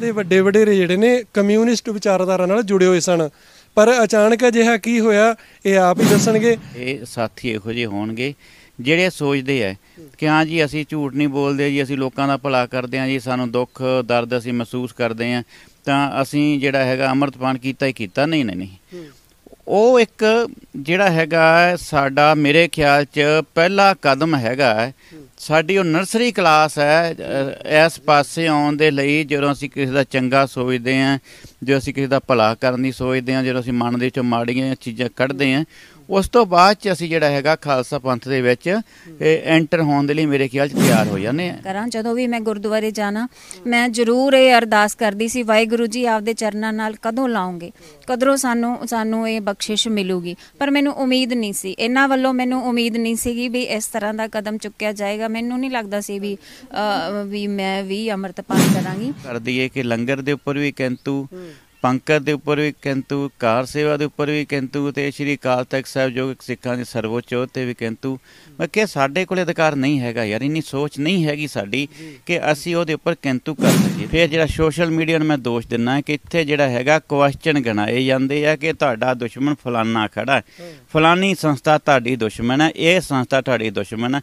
ਦੇ ਵੱਡੇ ਵਡੇਰੇ ਜਿਹੜੇ ਨੇ ਕਮਿਊਨਿਸਟ ਵਿਚਾਰਧਾਰਾ ਨਾਲ ਜੁੜੇ ਹੋਏ ਸਨ ਪਰ ਅਚਾਨਕ ਅਜਿਹਾ ਕੀ ਹੋਇਆ ਇਹ ਆਪ ਹੀ ਦੱਸਣਗੇ ਇਹ ਸਾਥੀ ਇਹੋ ਜਿਹੇ ਹੋਣਗੇ ਜਿਹੜੇ ਸੋਚਦੇ ਆ ਕਿ ਹਾਂ ਜੀ ਅਸੀਂ ਝੂਠ ਨਹੀਂ ਬੋਲਦੇ ਜੀ ਅਸੀਂ ਲੋਕਾਂ ਦਾ ਭਲਾ ਕਰਦੇ ਆ ਜੀ ਸਾਨੂੰ ਦੁੱਖ ਦਰਦ ਅਸੀਂ ਮਹਿਸੂਸ ਕਰਦੇ ਆ ਤਾਂ ਅਸੀਂ ਜਿਹੜਾ ਹੈਗਾ ਅੰਮ੍ਰਿਤਪਾਨ ਕੀਤਾ ਹੀ ਕੀਤਾ ਨਹੀਂ ਨਹੀਂ ਉਹ ਇੱਕ ਜਿਹੜਾ ਹੈਗਾ ਸਾਡਾ ਮੇਰੇ ਖਿਆਲ 'ਚ ਪਹਿਲਾ ਕਦਮ ਹੈਗਾ ਸਾਡੀ ਉਹ ਨਰਸਰੀ ਕਲਾਸ ਹੈ ਇਸ ਪਾਸੇ ਆਉਣ ਦੇ ਲਈ ਜਦੋਂ ਅਸੀਂ ਕਿਸੇ ਦਾ ਚੰਗਾ ਸੋਚਦੇ ਆਂ ਜਦੋਂ ਅਸੀਂ ਕਿਸੇ ਦਾ ਭਲਾ ਕਰਨ ਦੀ ਸੋਚਦੇ ਆਂ ਜਦੋਂ ਅਸੀਂ ਮਨ ਦੇ ਵਿੱਚੋਂ ਮਾੜੀਆਂ ਚੀਜ਼ਾਂ ਕੱਢਦੇ ਆਂ ਉਸ ਤੋਂ ਬਾਅਦ ਚ ਅਸੀਂ ਜਿਹੜਾ ਹੈਗਾ ਖਾਲਸਾ ਪੰਥ ਦੇ ਵਿੱਚ ਐਂਟਰ ਹੋਣ ਦੇ ਲਈ ਮੇਰੇ ਖਿਆਲ ਚ ਤਿਆਰ ਹੋ ਜਾਂਦੇ ਆ ਕਰਾਂ ਜਦੋਂ ਵੀ ਮੈਂ ਗੁਰਦੁਆਰੇ ਜਾਣਾ ਮੈਂ ਜ਼ਰੂਰ ਇਹ ਅਰਦਾਸ ਕਰਦੀ ਸੀ ਵਾਹਿਗੁਰੂ ਜੀ ਆਪਦੇ ਚਰਨਾਂ ਨਾਲ ਕਦੋਂ ਲਾਉਂਗੇ ਕਦਰੋਂ ਸਾਨੂੰ ਸਾਨੂੰ ਇਹ ਬਖਸ਼ਿਸ਼ ਮਿਲੂਗੀ ਪਰ ਮੈਨੂੰ ਉਮੀਦ ਨਹੀਂ ਸੀ ਇਹਨਾਂ ਵੱਲੋਂ ਮੈਨੂੰ ਉਮੀਦ ਨਹੀਂ ਸੀਗੀ ਵੀ ਇਸ ਤਰ੍ਹਾਂ ਦਾ ਕਦਮ ਚੁੱਕਿਆ ਜਾਏਗਾ ਮੈਨੂੰ ਨਹੀਂ ਲੱਗਦਾ ਸੀ ਵੀ ਵੀ ਮੈਂ ਵੀ ਅੰਮ੍ਰਿਤਪਾਨ ਕਰਾਂਗੀ ਕਰਦੀਏ ਕਿ ਲੰਗਰ ਦੇ ਉੱਪਰ ਵੀ ਕਿੰਤੂ ਪੰਕਜ ਦੇ ਉੱਪਰ ਵੀ ਕਿੰਤੂ ਕਾਰ ਸੇਵਾ ਦੇ ਉੱਪਰ ਵੀ ਕਿੰਤੂ ਤੇ ਸ਼੍ਰੀ ਕਾਲ ਤਖਤ ਸਾਹਿਬ ਜੋ ਸਿੱਖਾਂ ਦੇ ਸਰਵੋਚ ਤੇ ਵੀ ਕਿੰਤੂ ਮੈਂ ਕਿਹਾ ਸਾਡੇ ਕੋਲੇ ਅਧਿਕਾਰ ਨਹੀਂ ਹੈਗਾ ਯਾਰ ਇੰਨੀ ਸੋਚ ਨਹੀਂ ਹੈਗੀ ਸਾਡੀ ਕਿ ਅਸੀਂ ਉਹਦੇ ਉੱਪਰ ਕਿੰਤੂ ਕਰ ਸਕੀਏ ਫਿਰ ਜਿਹੜਾ ਸੋਸ਼ਲ ਮੀਡੀਆ ਨੂੰ ਮੈਂ ਦੋਸ਼ ਦਿੰਨਾ ਕਿ ਇੱਥੇ ਜਿਹੜਾ ਹੈਗਾ ਕੁਐਸਚਨ ਗਣਾਏ ਜਾਂਦੇ ਆ ਕਿ ਤੁਹਾਡਾ ਦੁਸ਼ਮਣ ਫਲਾਨਾ ਖੜਾ ਫਲਾਨੀ ਸੰਸਥਾ ਤੁਹਾਡੀ ਦੁਸ਼ਮਣ ਹੈ ਇਹ ਸੰਸਥਾ ਤੁਹਾਡੀ ਦੁਸ਼ਮਣ ਹੈ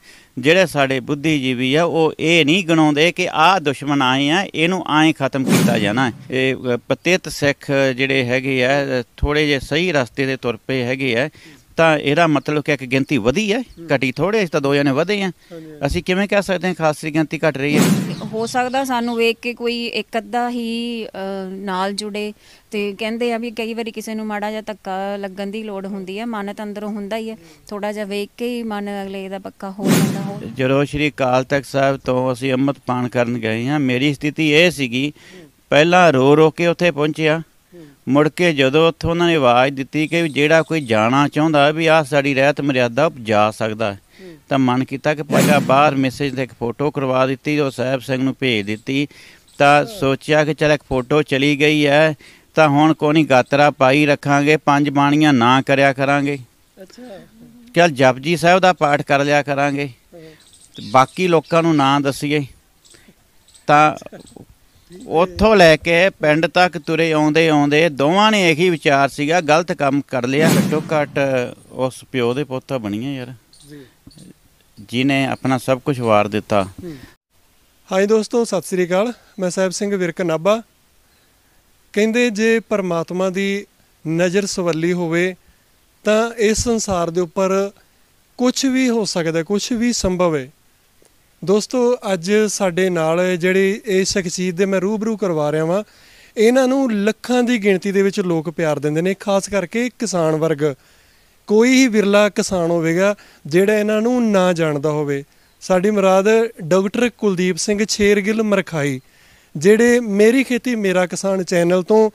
ਜਿਹੜੇ ਸਾਡੇ ਬੁੱਧੀਜੀਵੀ ਆ ਉਹ ਇਹ ਨਹੀਂ ਗਣਾਉਂਦੇ ਕਿ ਆਹ ਦੁਸ਼ਮਣ ਆਏ ਆ ਇਹਨੂੰ ਆਏ ਖਤਮ ਕੀਤਾ ਜਾਣਾ ਇਹ ਪਤੇਤ ਸਿੱਖ ਜਿਹੜੇ ਹੈਗੇ ਆ ਥੋੜੇ ਜੇ ਸਹੀ ਰਸਤੇ ਤੇ ਤੁਰ ਪਏ ਹੈਗੇ ਆ ਤਾਂ ਇਹਦਾ ਮਤਲਬ ਕਿ ਇੱਕ ਗਿਣਤੀ ਵਧੀ ਹੈ ਘਟੀ ਥੋੜੇ ਤਾਂ ਦੋ ਜਣੇ ਵਧੇ ਆ ਅਸੀਂ ਕਿਵੇਂ ਕਹਿ ਸਕਦੇ ਹਾਂ ਖਾਸ ਗਿਣਤੀ ਘਟ ਰਹੀ ਹੈ ਹੋ ਸਕਦਾ ਸਾਨੂੰ ਵੇਖ ਕੇ ਕੋਈ ਇੱਕ ਅੱਧਾ ਹੀ ਨਾਲ ਜੁੜੇ ਤੇ ਕਹਿੰਦੇ ਆ ਵੀ ਕਈ ਵਾਰੀ ਕਿਸੇ ਨੂੰ ਮਾੜਾ ਜਿਹਾ ਧੱਕਾ ਲੱਗਣ ਦੀ ਲੋੜ ਹੁੰਦੀ ਹੈ ਮਨ ਤਾਂ ਅੰਦਰੋਂ ਹੁੰਦਾ ਹੀ ਹੈ ਥੋੜਾ ਜਿਹਾ ਵੇਖ ਕੇ ਹੀ ਮਨ ਅਗਲੇ ਦਾ ਪੱਕਾ ਹੋ ਜਾਂਦਾ ਹੋ ਜਦੋਂ ਸ਼੍ਰੀ ਕਾਲ ਤਖਤ ਸਾਹਿਬ ਤੋਂ ਅਸੀਂ ਅੰਮ੍ਰਿਤ ਪਾਣ ਕਰਨ ਗਏ ਹਾਂ ਮੇਰੀ ਸਥਿਤੀ ਇਹ ਸੀਗੀ ਪਹਿਲਾਂ ਰੋ ਰੋ ਕੇ ਉੱਥੇ ਪਹੁੰਚਿਆ ਮੁੜ ਕੇ ਜਦੋਂ ਉੱਥੋਂ ਉਹਨਾਂ ਨੇ ਆਵਾਜ਼ ਦਿੱਤੀ ਕਿ ਜਿਹੜਾ ਕੋਈ ਜਾਣਾ ਚਾਹੁੰਦਾ ਵੀ ਆਹ ਸਾਡੀ ਰਹਿਤ ਮਰਿਆਦਾ ਜਾ ਸਕਦਾ ਤਾਂ ਮਨ ਕੀਤਾ ਕਿ ਪਹਿਲਾਂ ਬਾਹਰ ਮੈਸੇਜ ਤੇ ਇੱਕ ਫੋਟੋ ਕਰਵਾ ਦਿੱਤੀ ਉਹ ਸਾਹਿਬ ਸਿੰਘ ਨੂੰ ਭੇਜ ਦਿੱਤੀ ਤਾਂ ਸੋਚਿਆ ਕਿ ਚਲ ਇੱਕ ਫੋਟੋ ਚਲੀ ਗਈ ਹੈ ਤਾਂ ਹੁਣ ਕੋਈ ਗਾਤਰਾ ਪਾਈ ਰੱਖਾਂਗੇ ਪੰਜ ਬਾਣੀਆਂ ਨਾ ਕਰਿਆ ਕਰਾਂਗੇ ਅੱਛਾ ਚਲ ਜਪਜੀ ਸਾਹਿਬ ਦਾ ਪਾਠ ਕਰ ਲਿਆ ਕਰਾਂਗੇ ਬਾਕੀ ਲੋਕਾਂ ਨੂੰ ਨਾਂ ਦਸੀਏ ਤਾਂ ਉੱਥੋਂ ਲੈ ਕੇ ਪਿੰਡ ਤੱਕ ਤੁਰੇ ਆਉਂਦੇ ਆਉਂਦੇ ਦੋਵਾਂ ਨੇ ਇਹੀ ਵਿਚਾਰ ਸੀਗਾ ਗਲਤ ਕੰਮ ਕਰ ਲਿਆ ਘੱਟੋ ਘੱਟ ਉਸ ਪਿਓ ਦੇ ਪੁੱਤਾ ਬਣੀਆਂ ਯਾਰ ਜੀ ਜਿਨੇ ਆਪਣਾ ਸਭ ਕੁਝ ਵਾਰ ਦਿੱਤਾ ਹਾਂਜੀ ਦੋਸਤੋ ਸਤਿ ਸ੍ਰੀ ਅਕਾਲ ਮੈਂ ਸਾਹਿਬ ਸਿੰਘ ਵਿਰਕ ਨਾਬਾ ਕਹਿੰਦੇ ਜੇ ਪਰਮਾਤਮਾ ਦੀ ਨਜ਼ਰ ਸਵੱਲੀ ਹੋਵੇ ਤਾਂ ਇਸ ਸੰਸਾਰ ਦੇ ਉੱਪਰ ਕੁਝ ਵੀ ਹੋ ਸਕਦਾ ਕੁਝ ਵੀ ਸੰਭਵ ਹੈ ਦੋਸਤੋ ਅੱਜ ਸਾਡੇ ਨਾਲ ਜਿਹੜੇ ਇਹ ਸ਼ਖਸੀਅਤ ਦੇ ਮੈਂ ਰੂਬਰੂ ਕਰਵਾ ਰਿਹਾ ਵਾਂ ਇਹਨਾਂ ਨੂੰ ਲੱਖਾਂ ਦੀ ਗਿਣਤੀ ਦੇ ਵਿੱਚ ਲੋਕ ਪਿਆਰ ਦਿੰਦੇ ਨੇ ਖਾਸ ਕਰਕੇ ਕਿਸਾਨ ਵਰਗ ਕੋਈ ਹੀ ਵਿਰਲਾ ਕਿਸਾਨ ਹੋਵੇਗਾ ਜਿਹੜਾ ਇਹਨਾਂ ਨੂੰ ਨਾ ਜਾਣਦਾ ਹੋਵੇ ਸਾਡੀ ਮਰਾਦ ਡਾਕਟਰ ਕੁਲਦੀਪ ਸਿੰਘ ਛੇਰਗਿੱਲ ਮਰਖਾਈ ਜਿਹੜੇ ਮੇਰੀ ਖੇਤੀ ਮੇਰਾ ਕਿਸਾਨ ਚੈਨਲ ਤੋਂ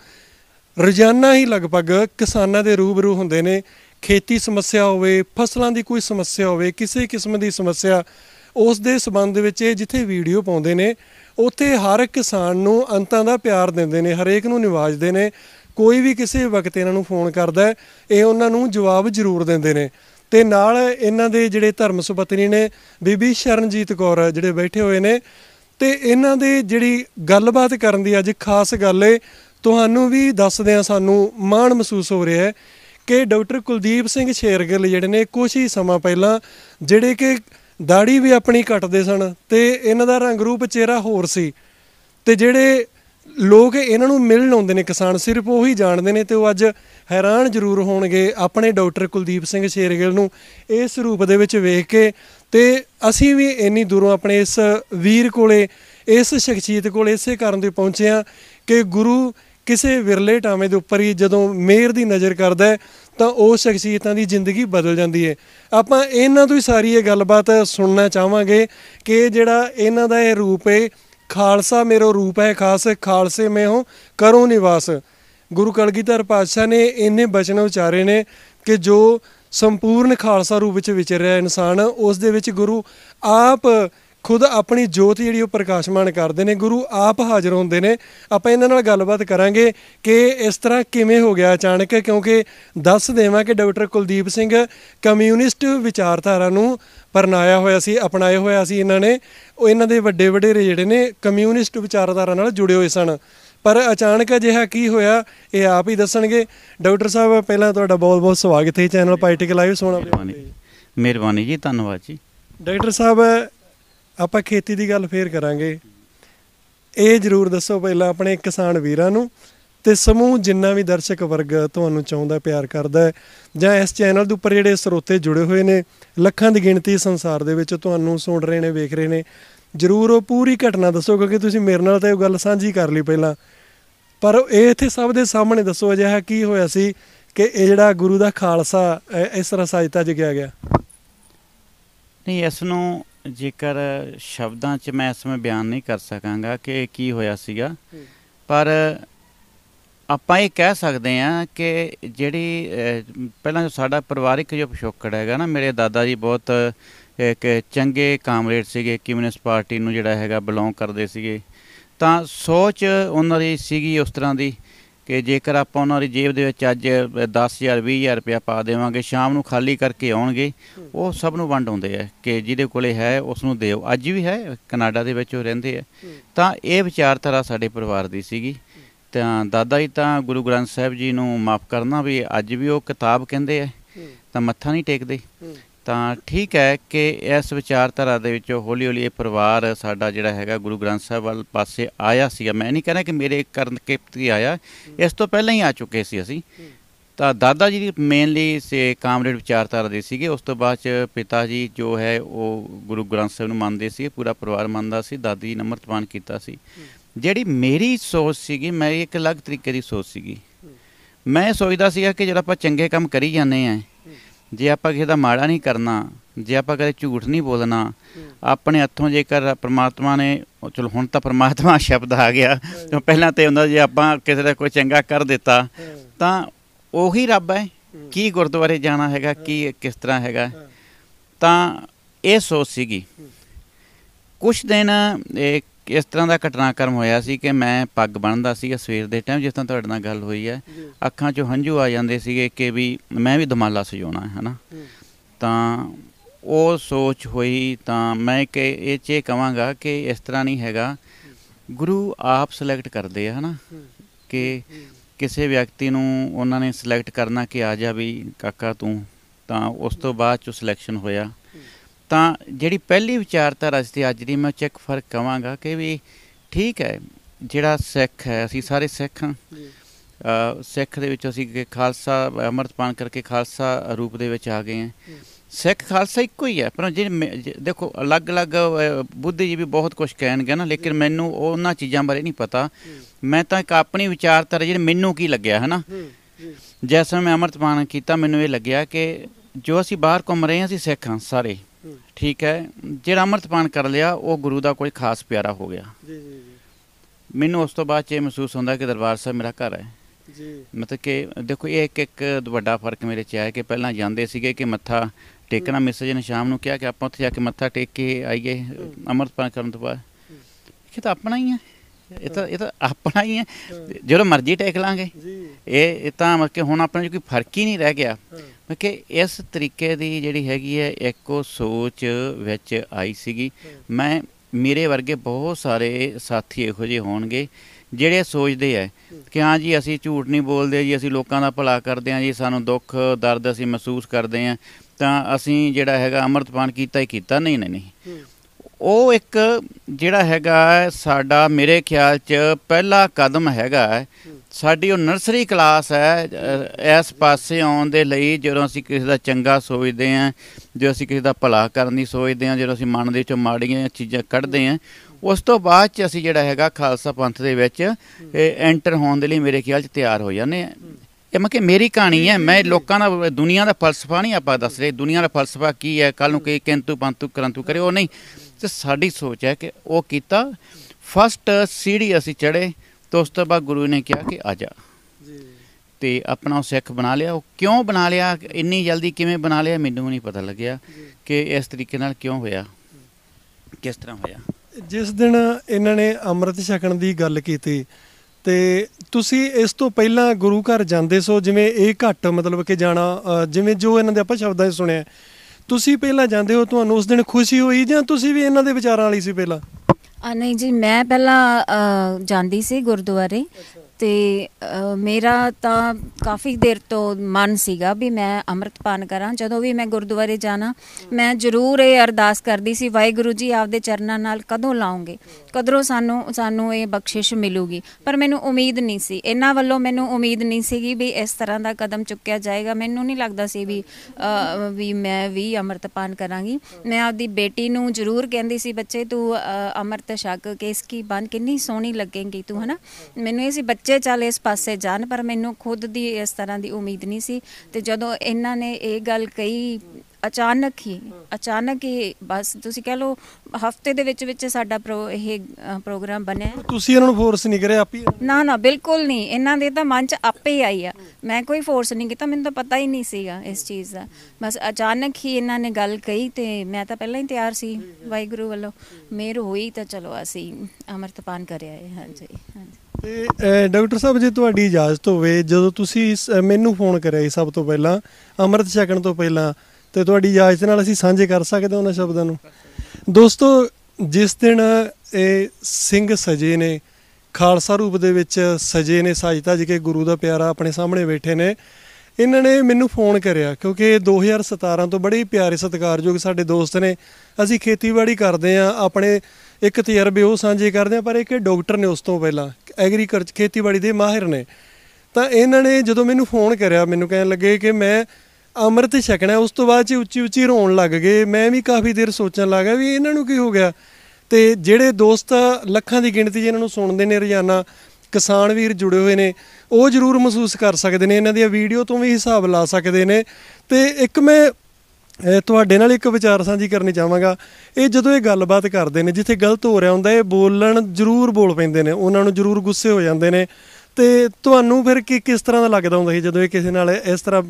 ਰੋਜ਼ਾਨਾ ਹੀ ਲਗਭਗ ਕਿਸਾਨਾਂ ਦੇ ਰੂਬਰੂ ਹੁੰਦੇ ਨੇ ਖੇਤੀ ਸਮੱਸਿਆ ਹੋਵੇ ਫਸਲਾਂ ਦੀ ਕੋਈ ਸਮੱਸਿਆ ਹੋਵੇ ਕਿਸੇ ਕਿਸਮ ਦੀ ਸਮੱਸਿਆ ਉਸ ਦੇ ਸਬੰਧ ਵਿੱਚ ਇਹ ਜਿੱਥੇ ਵੀਡੀਓ ਪਾਉਂਦੇ ਨੇ ਉੱਥੇ ਹਰ ਕਿਸਾਨ ਨੂੰ ਅੰਤਾਂ ਦਾ ਪਿਆਰ ਦਿੰਦੇ ਨੇ ਹਰੇਕ ਨੂੰ ਨਿਵਾਜਦੇ ਨੇ ਕੋਈ ਵੀ ਕਿਸੇ ਵਕਤ ਇਹਨਾਂ ਨੂੰ ਫੋਨ ਕਰਦਾ ਹੈ ਇਹ ਉਹਨਾਂ ਨੂੰ ਜਵਾਬ ਜ਼ਰੂਰ ਦਿੰਦੇ ਨੇ ਤੇ ਨਾਲ ਇਹਨਾਂ ਦੇ ਜਿਹੜੇ ਧਰਮ ਸੁਪਤਨੀ ਨੇ ਬੀਬੀ ਸ਼ਰਨਜੀਤ ਕੌਰ ਜਿਹੜੇ ਬੈਠੇ ਹੋਏ ਨੇ ਤੇ ਇਹਨਾਂ ਦੇ ਜਿਹੜੀ ਗੱਲਬਾਤ ਕਰਨ ਦੀ ਅੱਜ ਖਾਸ ਗੱਲ ਏ ਤੁਹਾਨੂੰ ਵੀ ਦੱਸਦੇ ਆ ਸਾਨੂੰ ਮਾਣ ਮਹਿਸੂਸ ਹੋ ਰਿਹਾ ਹੈ ਕਿ ਡਾਕਟਰ ਕੁਲਦੀਪ ਸਿੰਘ ਸ਼ੇਰਗਿੱਲ ਜਿਹੜੇ ਨੇ ਕੁਝ ਹੀ ਸਮਾਂ ਪਹਿਲਾਂ ਜਿਹੜੇ ਕਿ ਦਾੜੀ ਵੀ ਆਪਣੀ ਕੱਟਦੇ ਸਨ ਤੇ ਇਹਨਾਂ ਦਾ ਰੰਗ ਰੂਪ ਚਿਹਰਾ ਹੋਰ ਸੀ ਤੇ ਜਿਹੜੇ ਲੋਕ ਇਹਨਾਂ ਨੂੰ ਮਿਲਣ ਆਉਂਦੇ ਨੇ ਕਿਸਾਨ ਸਿਰਫ ਉਹੀ ਜਾਣਦੇ ਨੇ ਤੇ ਉਹ ਅੱਜ ਹੈਰਾਨ ਜ਼ਰੂਰ ਹੋਣਗੇ ਆਪਣੇ ਡਾਕਟਰ ਕੁਲਦੀਪ ਸਿੰਘ ਸ਼ੇਰਗਿੱਲ ਨੂੰ ਇਸ ਰੂਪ ਦੇ ਵਿੱਚ ਵੇਖ ਕੇ ਤੇ ਅਸੀਂ ਵੀ ਇੰਨੀ ਦੂਰੋਂ ਆਪਣੇ ਇਸ ਵੀਰ ਕੋਲੇ ਇਸ ਸ਼ਖਸੀਅਤ ਕੋਲੇ ਇਸੇ ਕਾਰਨ ਤੇ ਪਹੁੰਚੇ ਆ ਕਿ ਗੁਰੂ ਕਿਸੇ ਵਿਰਲੇ ਟਾਵੇਂ ਦੇ ਉੱਪਰ ਹੀ ਜਦੋਂ ਮੇਰ ਦੀ ਨਜ਼ਰ ਕਰਦਾ ਤਾਂ ਉਹ ਸ਼ਖਸੀਅਤਾਂ ਦੀ ਜ਼ਿੰਦਗੀ ਬਦਲ ਜਾਂਦੀ ਹੈ ਆਪਾਂ ਇਹਨਾਂ ਤੋਂ ਹੀ ਸਾਰੀ ਇਹ ਗੱਲਬਾਤ ਸੁਣਨਾ ਚਾਹਾਂਗੇ ਕਿ ਜਿਹੜਾ ਇਹਨਾਂ ਦਾ ਇਹ ਰੂਪ ਹੈ ਖਾਲਸਾ ਮੇਰੋ ਰੂਪ ਹੈ ਖਾਸ ਖਾਲਸੇ ਮੈਂ ਹਾਂ ਕਰੋ ਨਿਵਾਸ ਗੁਰੂ ਕਲਗੀਧਰ ਪਾਤਸ਼ਾਹ ਨੇ ਇੰਨੇ ਬਚਨ ਉਚਾਰੇ ਨੇ ਕਿ ਜੋ ਸੰਪੂਰਨ ਖਾਲਸਾ ਰੂਪ ਵਿੱਚ ਵਿਚਰ ਰਿਹਾ ਇਨਸਾਨ ਉਸ ਦੇ ਵਿੱਚ ਗੁਰੂ ਆਪ ਖੁਦ ਆਪਣੀ ਜੋਤ ਜਿਹੜੀ ਉਹ ਪ੍ਰਕਾਸ਼ਮਾਨ ਕਰਦੇ ਨੇ ਗੁਰੂ ਆਪ ਹਾਜ਼ਰ ਹੁੰਦੇ ਨੇ ਆਪਾਂ ਇਹਨਾਂ ਨਾਲ ਗੱਲਬਾਤ ਕਰਾਂਗੇ ਕਿ ਇਸ ਤਰ੍ਹਾਂ ਕਿਵੇਂ ਹੋ ਗਿਆ ਅਚਾਨਕ ਕਿਉਂਕਿ ਦੱਸ ਦੇਵਾਂ ਕਿ ਡਾਕਟਰ ਕੁਲਦੀਪ ਸਿੰਘ ਕਮਿਊਨਿਸਟ ਵਿਚਾਰਧਾਰਾ ਨੂੰ ਪਰਨਾਇਆ ਹੋਇਆ ਸੀ ਅਪਣਾਏ ਹੋਇਆ ਸੀ ਇਹਨਾਂ ਨੇ ਉਹ ਇਹਨਾਂ ਦੇ ਵੱਡੇ ਵਡੇਰੇ ਜਿਹੜੇ ਨੇ ਕਮਿਊਨਿਸਟ ਵਿਚਾਰਧਾਰਾ ਨਾਲ ਜੁੜੇ ਹੋਏ ਸਨ ਪਰ ਅਚਾਨਕ ਅਜਿਹਾ ਕੀ ਹੋਇਆ ਇਹ ਆਪ ਹੀ ਦੱਸਣਗੇ ਡਾਕਟਰ ਸਾਹਿਬ ਪਹਿਲਾਂ ਤੁਹਾਡਾ ਬਹੁਤ-ਬਹੁਤ ਸਵਾਗਤ ਹੈ ਚੈਨਲ ਪਾਇਟਿਕ ਲਾਈਵ ਸੋਣਾ ਮਿਹਰਬਾਨੀ ਜੀ ਧੰਨਵਾਦ ਜੀ ਡਾਕਟਰ ਸਾਹਿਬ ਆਪਾਂ ਖੇਤੀ ਦੀ ਗੱਲ ਫੇਰ ਕਰਾਂਗੇ ਇਹ ਜਰੂਰ ਦੱਸੋ ਪਹਿਲਾਂ ਆਪਣੇ ਕਿਸਾਨ ਵੀਰਾਂ ਨੂੰ ਤੇ ਸਮੂਹ ਜਿੰਨਾ ਵੀ ਦਰਸ਼ਕ ਵਰਗ ਤੁਹਾਨੂੰ ਚਾਹੁੰਦਾ ਪਿਆਰ ਕਰਦਾ ਹੈ ਜਾਂ ਇਸ ਚੈਨਲ ਦੇ ਉੱਪਰ ਜਿਹੜੇ ਸਰੋਤੇ ਜੁੜੇ ਹੋਏ ਨੇ ਲੱਖਾਂ ਦੀ ਗਿਣਤੀ ਸੰਸਾਰ ਦੇ ਵਿੱਚ ਤੁਹਾਨੂੰ ਸੁਣ ਰਹੇ ਨੇ ਵੇਖ ਰਹੇ ਨੇ ਜਰੂਰ ਉਹ ਪੂਰੀ ਘਟਨਾ ਦੱਸੋ ਕਿਉਂਕਿ ਤੁਸੀਂ ਮੇਰੇ ਨਾਲ ਤਾਂ ਇਹ ਗੱਲ ਸਾਂਝੀ ਕਰ ਲਈ ਪਹਿਲਾਂ ਪਰ ਇਹ ਇੱਥੇ ਸਭ ਦੇ ਸਾਹਮਣੇ ਦੱਸੋ ਅਜਿਹਾ ਕੀ ਹੋਇਆ ਸੀ ਕਿ ਇਹ ਜਿਹੜਾ ਗੁਰੂ ਦਾ ਖਾਲਸਾ ਇਸ ਤਰ੍ਹਾਂ ਸਾਜਤਾ ਜਗਿਆ ਗਿਆ ਨਹੀਂ ਇਸ ਨੂੰ ਜੇਕਰ ਸ਼ਬਦਾਂ 'ਚ ਮੈਂ ਇਸ ਸਮੇਂ ਬਿਆਨ ਨਹੀਂ ਕਰ ਸਕਾਂਗਾ ਕਿ ਕੀ ਹੋਇਆ ਸੀਗਾ ਪਰ ਆਪਾਂ ਇਹ ਕਹਿ ਸਕਦੇ ਆ ਕਿ ਜਿਹੜੀ ਪਹਿਲਾਂ ਸਾਡਾ ਪਰਿਵਾਰਿਕ ਜੋ ਪਿਛੋਕੜ ਹੈਗਾ ਨਾ ਮੇਰੇ ਦਾਦਾ ਜੀ ਬਹੁਤ ਇੱਕ ਚੰਗੇ ਕਾਮਰੇਡ ਸੀਗੇ ਕਮਿਊਨਿਸਟ ਪਾਰਟੀ ਨੂੰ ਜਿਹੜਾ ਹੈਗਾ ਬਿਲੋਂਗ ਕਰਦੇ ਸੀਗੇ ਤਾਂ ਸੋਚ ਉਹਨਾਂ ਦੀ ਸੀਗੀ ਉਸ ਤਰ੍ਹਾਂ ਦੀ ਕਿ ਜੇਕਰ ਆਪਾਂ ਉਹਨਾਂ ਦੀ ਜੇਬ ਦੇ ਵਿੱਚ ਅੱਜ 10000 20000 ਰੁਪਏ ਪਾ ਦੇਵਾਂਗੇ ਸ਼ਾਮ ਨੂੰ ਖਾਲੀ ਕਰਕੇ ਆਉਣਗੇ ਉਹ ਸਭ ਨੂੰ ਵੰਡ ਆਉਂਦੇ ਆ ਕਿ ਜਿਹਦੇ ਕੋਲੇ ਹੈ ਉਸ ਨੂੰ ਦਿਓ ਅੱਜ ਵੀ ਹੈ ਕੈਨੇਡਾ ਦੇ ਵਿੱਚ ਉਹ ਰਹਿੰਦੇ ਆ ਤਾਂ ਇਹ ਵਿਚਾਰਧਾਰਾ ਸਾਡੇ ਪਰਿਵਾਰ ਦੀ ਸੀਗੀ ਤਾਂ ਦਾਦਾ ਜੀ ਤਾਂ ਗੁਰੂ ਗ੍ਰੰਥ ਸਾਹਿਬ ਜੀ ਨੂੰ ਮਾਫ ਕਰਨਾ ਵੀ ਅੱਜ ਵੀ ਉਹ ਕਿਤਾਬ ਕਹਿੰਦੇ ਆ ਤਾਂ ਮੱਥਾ ਨਹੀਂ ਟੇਕਦੇ ਤਾਂ ਠੀਕ ਹੈ ਕਿ ਇਸ ਵਿਚਾਰਧਾਰਾ ਦੇ ਵਿੱਚੋਂ ਹੌਲੀ-ਹੌਲੀ ਇਹ ਪਰਿਵਾਰ ਸਾਡਾ ਜਿਹੜਾ ਹੈਗਾ ਗੁਰੂ ਗ੍ਰੰਥ ਸਾਹਿਬ ਵੱਲ ਪਾਸੇ ਆਇਆ ਸੀਗਾ ਮੈਂ ਨਹੀਂ ਕਹਿੰਦਾ ਕਿ ਮੇਰੇ ਕਰਨ ਕੇ ਆਇਆ ਇਸ ਤੋਂ ਪਹਿਲਾਂ ਹੀ ਆ ਚੁੱਕੇ ਸੀ ਅਸੀਂ ਤਾਂ ਦਾਦਾ ਜੀ ਦੀ ਮੇਨਲੀ ਸੇ ਕਾਮਰੇਡ ਵਿਚਾਰਧਾਰਾ ਦੇ ਸੀਗੇ ਉਸ ਤੋਂ ਬਾਅਦ ਚ ਪਿਤਾ ਜੀ ਜੋ ਹੈ ਉਹ ਗੁਰੂ ਗ੍ਰੰਥ ਸਾਹਿਬ ਨੂੰ ਮੰਨਦੇ ਸੀ ਪੂਰਾ ਪਰਿਵਾਰ ਮੰਨਦਾ ਸੀ ਦਾਦੀ ਜੀ ਕੀਤਾ ਸੀ ਜਿਹੜੀ ਮੇਰੀ ਸੋਚ ਸੀਗੀ ਮੈਂ ਇੱਕ ਅਲੱਗ ਤਰੀਕੇ ਦੀ ਸੋਚ ਸੀਗੀ ਮੈਂ ਸੋਚਦਾ ਸੀਗਾ ਕਿ ਜਦੋਂ ਆਪਾਂ ਚੰਗੇ ਕੰਮ ਕਰੀ ਜਾਂਦੇ ਆਂ ਜੇ ਆਪਾਂ ਕਿਸੇ ਦਾ ਮਾੜਾ ਨਹੀਂ ਕਰਨਾ ਜੇ ਆਪਾਂ ਕਦੇ ਝੂਠ ਨਹੀਂ ਬੋਲਣਾ ਆਪਣੇ ਹੱਥੋਂ ਜੇਕਰ ਪ੍ਰਮਾਤਮਾ ਨੇ ਚਲੋ ਹੁਣ ਤਾਂ ਪ੍ਰਮਾਤਮਾ ਸ਼ਬਦ ਆ ਗਿਆ ਪਹਿਲਾਂ ਤੇ ਹੁੰਦਾ ਜੇ ਆਪਾਂ ਕਿਸੇ ਦਾ ਕੋਈ ਚੰਗਾ ਕਰ ਦਿੱਤਾ ਤਾਂ ਉਹੀ ਰੱਬ ਹੈ ਕੀ ਗੁਰਦੁਆਰੇ ਜਾਣਾ ਹੈਗਾ ਕੀ ਕਿਸ ਤਰ੍ਹਾਂ ਹੈਗਾ ਤਾਂ ਇਹ ਸੋਚ ਸੀਗੀ ਕੁਝ ਦਿਨ ਇਸ ਤਰ੍ਹਾਂ ਦਾ ਘਟਨਾਕ੍ਰਮ ਹੋਇਆ ਸੀ ਕਿ ਮੈਂ ਪੱਗ ਬੰਨਦਾ ਸੀ ਸਵੇਰ ਦੇ ਟਾਈਮ ਜਿਸ ਤਰ੍ਹਾਂ ਤੁਹਾਡੇ ਨਾਲ ਗੱਲ ਹੋਈ ਹੈ ਅੱਖਾਂ 'ਚੋਂ ਹੰਝੂ ਆ ਜਾਂਦੇ ਸੀਗੇ ਕਿ ਵੀ ਮੈਂ ਵੀ ਦਮਾਲਾ ਸਜਾਉਣਾ ਹੈ ਹਨਾ ਤਾਂ ਉਹ ਸੋਚ ਹੋਈ ਤਾਂ ਮੈਂ ਕਿ ਇਹ ਚੇ ਕਵਾਂਗਾ ਕਿ ਇਸ ਤਰ੍ਹਾਂ ਨਹੀਂ ਹੈਗਾ ਗੁਰੂ ਆਪ ਸਿਲੈਕਟ ਕਰਦੇ ਆ ਹਨਾ ਕਿ ਕਿਸੇ ਵਿਅਕਤੀ ਨੂੰ ਉਹਨਾਂ ਨੇ ਸਿਲੈਕਟ ਕਰਨਾ ਕਿ ਆ ਜਾ ਵੀ ਕਾਕਾ ਤੂੰ ਤਾਂ ਉਸ ਤੋਂ ਬਾਅਦ ਚ ਸਿਲੈਕਸ਼ਨ ਹੋਇਆ ਤਾਂ ਜਿਹੜੀ ਪਹਿਲੀ ਵਿਚਾਰਧਾਰਾ ਸੀ ਅੱਜ ਦੀ ਮੈਂ ਚੈੱਕ ਫਰਕ ਕਵਾਂਗਾ ਕਿ ਵੀ ਠੀਕ ਹੈ ਜਿਹੜਾ ਸਿੱਖ ਹੈ ਅਸੀਂ ਸਾਰੇ ਸਿੱਖ ਹਾਂ ਸਿੱਖ ਦੇ ਵਿੱਚ ਅਸੀਂ ਖਾਲਸਾ ਅਮਰਤਪਾਨ ਕਰਕੇ ਖਾਲਸਾ ਰੂਪ ਦੇ ਵਿੱਚ ਆ ਗਏ ਹਾਂ ਸਿੱਖ ਖਾਲਸਾ ਇੱਕੋ ਹੀ ਹੈ ਪਰ ਜੇ ਦੇਖੋ ਅਲੱਗ-ਅਲੱਗ ਜੀ ਵੀ ਬਹੁਤ ਕੁਝ ਕਹਿਣਗੇ ਨਾ ਲੇਕਿਨ ਮੈਨੂੰ ਉਹਨਾਂ ਚੀਜ਼ਾਂ ਬਾਰੇ ਨਹੀਂ ਪਤਾ ਮੈਂ ਤਾਂ ਇੱਕ ਆਪਣੀ ਵਿਚਾਰਧਾਰਾ ਜਿਹੜੀ ਮੈਨੂੰ ਕੀ ਲੱਗਿਆ ਹੈ ਨਾ ਜੈਸਾ ਮੈਂ ਅਮਰਤਪਾਨ ਕੀਤਾ ਮੈਨੂੰ ਇਹ ਲੱਗਿਆ ਕਿ ਜੋ ਅਸੀਂ ਬਾਹਰ ਘੁੰਮ ਰਹੇ ਹਾਂ ਅਸੀਂ ਸਿੱਖ ਹਾਂ ਸਾਰੇ ਠੀਕ ਹੈ ਜਿਹੜਾ ਅੰਮ੍ਰਿਤਪਾਨ ਕਰ ਲਿਆ ਉਹ ਗੁਰੂ ਦਾ ਕੋਈ ਖਾਸ ਪਿਆਰਾ ਹੋ ਗਿਆ ਜੀ ਜੀ ਜੀ ਮੈਨੂੰ ਉਸ ਤੋਂ ਬਾਅਦ ਇਹ ਮਹਿਸੂਸ ਹੁੰਦਾ ਕਿ ਦਰਬਾਰ ਸਾਹਿਬ ਮੇਰਾ ਘਰ ਹੈ ਜੀ ਮਤਲਬ ਕਿ ਦੇਖੋ ਇਹ ਇੱਕ ਇੱਕ ਵੱਡਾ ਫਰਕ ਮੇਰੇ ਚ ਆਇਆ ਕਿ ਪਹਿਲਾਂ ਜਾਂਦੇ ਸੀਗੇ ਕਿ ਮੱਥਾ ਟੇਕਣਾ ਮੈਸੇਜ ਨੇ ਸ਼ਾਮ ਨੂੰ ਕਿਹਾ ਕਿ ਆਪਾਂ ਉੱਥੇ ਜਾ ਕੇ ਮੱਥਾ ਟੇਕ ਕੇ ਆਈਏ ਅੰਮ੍ਰਿਤਪਾਨ ਕਰਨ ਤੋਂ ਬਾਅਦ ਕਿ ਤਾਂ ਆਪਣਾ ਹੀ ਹੈ ਇਹ ਤਾਂ ਇਹ ਤਾਂ ਆਪਣਾ ਹੀ ਹੈ ਜਦੋਂ ਮਰਜ਼ੀ ਟੇਕ ਲਾਂਗੇ ਇਹ ਇਹ ਤਾਂ ਮਤਲਬ ਕਿ ਹੁਣ ਆਪਣੇ ਕੋਈ ਫਰਕ ਹੀ ਨਹੀਂ ਰਹਿ ਗਿਆ ਮਤਲਬ ਕਿ ਇਸ ਤਰੀਕੇ ਦੀ ਜਿਹੜੀ ਹੈਗੀ ਹੈ ਇੱਕੋ ਸੋਚ ਵਿੱਚ ਆਈ ਸੀਗੀ ਮੈਂ ਮੇਰੇ ਵਰਗੇ ਬਹੁਤ ਸਾਰੇ ਸਾਥੀ ਇਹੋ ਜਿਹੇ ਹੋਣਗੇ ਜਿਹੜੇ ਸੋਚਦੇ ਆ ਕਿ ਹਾਂ ਜੀ ਅਸੀਂ ਝੂਠ ਨਹੀਂ ਬੋਲਦੇ ਜੀ ਅਸੀਂ ਲੋਕਾਂ ਦਾ ਭਲਾ ਕਰਦੇ ਆ ਜੀ ਸਾਨੂੰ ਦੁੱਖ ਦਰਦ ਅਸੀਂ ਮਹਿਸੂਸ ਕਰਦੇ ਆ ਤਾਂ ਅਸੀਂ ਜਿਹੜਾ ਹੈਗਾ ਅਮਰਤਪਾਨ ਕੀਤਾ ਹੀ ਕੀਤਾ ਨਹੀਂ ਨਹੀਂ ਨਹੀਂ ਉਹ ਇੱਕ ਜਿਹੜਾ ਹੈਗਾ ਸਾਡਾ ਮੇਰੇ ਖਿਆਲ 'ਚ ਪਹਿਲਾ ਕਦਮ ਹੈਗਾ ਸਾਡੀ ਉਹ ਨਰਸਰੀ ਕਲਾਸ ਹੈ ਇਸ ਪਾਸੇ ਆਉਣ ਦੇ ਲਈ ਜਦੋਂ ਅਸੀਂ ਕਿਸੇ ਦਾ ਚੰਗਾ ਸੋਚਦੇ ਆਂ ਜੇ ਅਸੀਂ ਕਿਸੇ ਦਾ ਭਲਾ ਕਰਨ ਦੀ ਸੋਚਦੇ ਆਂ ਜਦੋਂ ਅਸੀਂ ਮਨ ਦੇ ਵਿੱਚੋਂ ਮਾੜੀਆਂ ਚੀਜ਼ਾਂ ਕੱਢਦੇ ਆਂ ਉਸ ਤੋਂ ਬਾਅਦ ਚ ਅਸੀਂ ਜਿਹੜਾ ਹੈਗਾ ਖਾਲਸਾ ਪੰਥ ਦੇ ਵਿੱਚ ਐਂਟਰ ਹੋਣ ਦੇ ਲਈ ਮੇਰੇ ਖਿਆਲ 'ਚ ਤਿਆਰ ਹੋ ਜਾਂਦੇ ਆਂ ਇਹ ਮੈਂ ਕਿ ਮੇਰੀ ਕਹਾਣੀ ਹੈ ਮੈਂ ਲੋਕਾਂ ਦਾ ਦੁਨੀਆ ਦਾ ਫਲਸਫਾ ਨਹੀਂ ਆਪਾਂ ਦੱਸ ਰਹੇ ਦੁਨੀਆ ਦਾ ਫਲਸਫਾ ਕੀ ਹੈ ਕੱਲ ਨੂੰ ਕਿ ਕਿੰਤੂ ਪੰਤੂ ਕਰੰਤੂ ਕਰੇ ਉਹ ਨਹੀਂ ਤੇ ਸਾਡੀ ਸੋਚ ਹੈ ਕਿ ਉਹ ਕੀਤਾ ਫਸਟ ਸੀੜੀ ਅਸੀਂ ਚੜੇ ਤੇ ਉਸ ਤੋਂ ਬਾਅਦ ਗੁਰੂ ਨੇ ਕਿਹਾ ਕਿ ਆ ਜਾ ਜੀ ਤੇ ਆਪਣਾ ਉਹ ਸਿੱਖ ਬਣਾ ਲਿਆ ਉਹ ਕਿਉਂ ਬਣਾ ਲਿਆ ਇੰਨੀ ਜਲਦੀ ਕਿਵੇਂ ਬਣਾ ਲਿਆ ਮੈਨੂੰ ਨਹੀਂ ਪਤਾ ਲੱਗਿਆ ਕਿ ਇਸ ਤਰੀਕੇ ਨਾਲ ਕਿਉਂ ਹੋਇਆ ਕਿਸ ਤਰ੍ਹਾਂ ਹੋਇਆ ਜਿਸ ਦਿਨ ਇਹਨਾਂ ਨੇ ਅੰਮ੍ਰਿਤ ਛਕਣ ਦੀ ਗੱਲ ਕੀਤੀ ਤੇ ਤੁਸੀਂ ਇਸ ਤੋਂ ਪਹਿਲਾਂ ਗੁਰੂ ਘਰ ਜਾਂਦੇ ਸੋ ਜਿਵੇਂ ਇਹ ਘੱਟ ਮਤਲਬ ਕਿ ਜਾਣਾ ਜਿਵੇਂ ਜੋ ਇਹਨਾਂ ਦੇ ਆਪਾਂ ਸ਼ਬਦਾਂ 'ਚ ਸੁਣਿਆ ਤੁਸੀਂ ਪਹਿਲਾਂ ਜਾਂਦੇ ਹੋ ਤੁਹਾਨੂੰ ਉਸ ਦਿਨ ਖੁਸ਼ੀ ਹੋਈ ਜਾਂ ਤੁਸੀਂ ਵੀ ਇਹਨਾਂ ਦੇ ਵਿਚਾਰਾਂ ਵਾਲੀ ਸੀ ਪਹਿਲਾਂ ਆ ਨਹੀਂ ਜੀ ਮੈਂ ਪਹਿਲਾਂ ਜਾਂਦੀ ਸੀ ਗੁਰਦੁਆਰੇ ਤੇ ਮੇਰਾ ਤਾਂ ਕਾਫੀ ਦੇਰ ਤੋਂ ਮਨ ਸੀਗਾ ਵੀ ਮੈਂ ਅੰਮ੍ਰਿਤਪਾਨ ਕਰਾਂ ਜਦੋਂ ਵੀ ਮੈਂ ਗੁਰਦੁਆਰੇ ਜਾਣਾ ਮੈਂ ਜ਼ਰੂਰ ਇਹ ਅਰਦਾਸ ਕਰਦੀ ਸੀ ਵਾਹਿਗੁਰੂ ਜੀ ਆਪਦੇ ਚਰਨਾਂ ਨਾਲ ਕਦੋਂ ਲਾਉਂਗੇ ਕਦਰੋਂ ਸਾਨੂੰ ਸਾਨੂੰ ਇਹ ਬਖਸ਼ਿਸ਼ ਮਿਲੂਗੀ ਪਰ ਮੈਨੂੰ ਉਮੀਦ ਨਹੀਂ ਸੀ ਇਹਨਾਂ ਵੱਲੋਂ ਮੈਨੂੰ ਉਮੀਦ ਨਹੀਂ ਸੀਗੀ ਵੀ ਇਸ ਤਰ੍ਹਾਂ ਦਾ ਕਦਮ ਚੁੱਕਿਆ ਜਾਏਗਾ ਮੈਨੂੰ ਨਹੀਂ ਲੱਗਦਾ ਸੀ ਵੀ ਵੀ ਮੈਂ ਵੀ ਅੰਮ੍ਰਿਤਪਾਨ ਕਰਾਂਗੀ ਮੈਂ ਆਪਦੀ ਬੇਟੀ ਨੂੰ ਜ਼ਰੂਰ ਕਹਿੰਦੀ ਸੀ ਬੱਚੇ ਤੂੰ ਅੰਮ੍ਰਿਤ ਛਕ ਕੇ ਇਸ ਕੀ ਬੰਨ ਕਿੰਨੀ ਸੋਹਣੀ ਲੱਗੇਗੀ ਤੂੰ ਹਨਾ ਮੈਨੂੰ ਇਹ ਸੀ ਬੱਚੇ ਬੱਚੇ ਚੱਲ ਇਸ ਪਾਸੇ ਜਾਣ ਪਰ ਮੈਨੂੰ ਖੁਦ ਦੀ ਇਸ ਤਰ੍ਹਾਂ ਦੀ ਉਮੀਦ ਨਹੀਂ ਸੀ ਤੇ ਜਦੋਂ ਇਹਨਾਂ ਨੇ ਇਹ ਗੱਲ ਕਹੀ ਅਚਾਨਕ ਹੀ ਅਚਾਨਕ ਹੀ ਬਸ ਤੁਸੀਂ ਕਹਿ ਲਓ ਹਫਤੇ ਦੇ ਵਿੱਚ ਵਿੱਚ ਸਾਡਾ ਪ੍ਰੋ ਇਹ ਪ੍ਰੋਗਰਾਮ ਬਣਿਆ ਤੁਸੀਂ ਇਹਨਾਂ ਨੂੰ ਫੋਰਸ ਨਹੀਂ ਕਰਿਆ ਆਪੀ ਨਾ ਨਾ ਬਿਲਕੁਲ ਨਹੀਂ ਇਹਨਾਂ ਦੇ ਤਾਂ ਮਨ 'ਚ ਆਪੇ ਹੀ ਆਈ ਆ ਮੈਂ ਕੋਈ ਫੋਰਸ ਨਹੀਂ ਕੀਤਾ ਮੈਨੂੰ ਤਾਂ ਪਤਾ ਹੀ ਨਹੀਂ ਸੀਗਾ ਇਸ ਚੀਜ਼ ਦਾ ਬਸ ਅਚਾਨਕ ਹੀ ਇਹਨਾਂ ਨੇ ਗੱਲ ਕਹੀ ਤੇ ਮੈਂ ਤਾਂ ਪਹਿਲਾਂ ਹੀ ਤਿਆਰ ਸੀ ਵਾਹਿਗੁਰੂ ਵੱਲੋਂ ਮੇਰ ਹੋਈ ਤਾਂ ਚਲੋ ਅਸੀਂ ਅਮਰਤਪਾਨ ਕਰਿਆ ਹਾਂਜੀ ਹਾਂਜੀ ਤੇ ਡਾਕਟਰ ਸਾਹਿਬ ਜੇ ਤੁਹਾਡੀ ਇਜਾਜ਼ਤ ਹੋਵੇ ਜਦੋਂ ਤੁਸੀਂ ਮੈਨੂੰ ਫੋਨ ਕਰਿਆ ਸੀ ਸਭ ਤੋਂ ਪਹਿਲਾਂ ਅੰਮ੍ਰਿਤ ਛਕਣ ਤੋਂ ਪਹਿਲਾਂ ਤੇ ਤੁਹਾਡੀ ਇਜਾਜ਼ਤ ਨਾਲ ਅਸੀਂ ਸਾਂਝੇ ਕਰ ਸਕਦੇ ਹਾਂ ਉਹਨਾਂ ਸ਼ਬਦਾਂ ਨੂੰ ਦੋਸਤੋ ਜਿਸ ਦਿਨ ਇਹ ਸਿੰਘ ਸਜੇ ਨੇ ਖਾਲਸਾ ਰੂਪ ਦੇ ਵਿੱਚ ਸਜੇ ਨੇ ਸਾਜਤਾ ਜੀ ਕੇ ਗੁਰੂ ਦਾ ਪਿਆਰਾ ਆਪਣੇ ਸਾਹਮਣੇ ਬੈਠੇ ਨੇ ਇਹਨਾਂ ਨੇ ਮੈਨੂੰ ਫੋਨ ਕਰਿਆ ਕਿਉਂਕਿ 2017 ਤੋਂ ਬੜੇ ਪਿਆਰੇ ਸਤਿਕਾਰਯੋਗ ਸਾਡੇ ਦੋਸਤ ਨੇ ਅਸੀਂ ਖੇਤੀਬਾੜੀ ਕਰਦੇ ਆ ਆਪਣੇ ਇੱਕ ਤਜਰਬੇ ਉਹ ਸਾਂਝੇ ਕਰਦੇ ਆ ਪਰ ਇੱਕ ਡਾਕਟਰ ਨੇ ਉਸ ਤੋਂ ਪਹਿਲਾਂ ਐਗਰੀਕਲਚਰ ਖੇਤੀਬਾੜੀ ਦੇ ਮਾਹਿਰ ਨੇ ਤਾਂ ਇਹਨਾਂ ਨੇ ਜਦੋਂ ਮੈਨੂੰ ਫੋਨ ਕਰਿਆ ਮੈਨੂੰ ਕਹਿਣ ਲੱਗੇ ਕਿ ਮੈਂ ਅੰਮ੍ਰਿਤ ਛਕਣਾ ਉਸ ਤੋਂ ਬਾਅਦ ਜੀ ਉੱਚੀ ਉੱਚੀ ਰੋਣ ਲੱਗ ਗਏ ਮੈਂ ਵੀ ਕਾਫੀ ਦੇਰ ਸੋਚਣ ਲੱਗਾ ਵੀ ਇਹਨਾਂ ਨੂੰ ਕੀ ਹੋ ਗਿਆ ਤੇ ਜਿਹੜੇ ਦੋਸਤ ਲੱਖਾਂ ਦੀ ਗਿਣਤੀ ਜਿਹਨਾਂ ਨੂੰ ਸੁਣਦੇ ਨੇ ਰੋਜ਼ਾਨਾ ਕਿਸਾਨ ਵੀਰ ਜੁੜੇ ਹੋਏ ਨੇ ਉਹ ਜ਼ਰੂਰ ਮਹਿਸੂਸ ਕਰ ਸਕਦੇ ਨੇ ਇਹਨਾਂ ਦੀਆਂ ਵੀਡੀਓ ਤੋਂ ਵੀ ਹਿਸਾਬ ਲਾ ਸਕਦੇ ਨੇ ਤੇ ਇੱਕ ਮੈਂ ਤੁਹਾਡੇ ਨਾਲ ਇੱਕ ਵਿਚਾਰ ਸਾਂਝੀ ਕਰਨੀ ਚਾਹਾਂਗਾ ਇਹ ਜਦੋਂ ਇਹ ਗੱਲਬਾਤ ਕਰਦੇ ਨੇ ਜਿੱਥੇ ਗਲਤ ਹੋ ਰਿਹਾ ਹੁੰਦਾ ਇਹ ਬੋਲਣ ਜ਼ਰੂਰ ਬੋਲ ਪੈਂਦੇ ਨੇ ਉਹਨਾਂ ਨੂੰ ਜ਼ਰੂਰ ਗੁੱਸੇ ਹੋ ਜਾਂਦੇ ਨੇ ਤੇ ਤੁਹਾਨੂੰ ਫਿਰ ਕਿ ਕਿਸ ਤਰ੍ਹਾਂ ਦਾ ਲੱਗਦਾ ਹੁੰਦਾ ਜਦੋਂ ਇਹ ਕਿਸੇ ਨਾਲ ਇਸ ਤਰ੍ਹਾਂ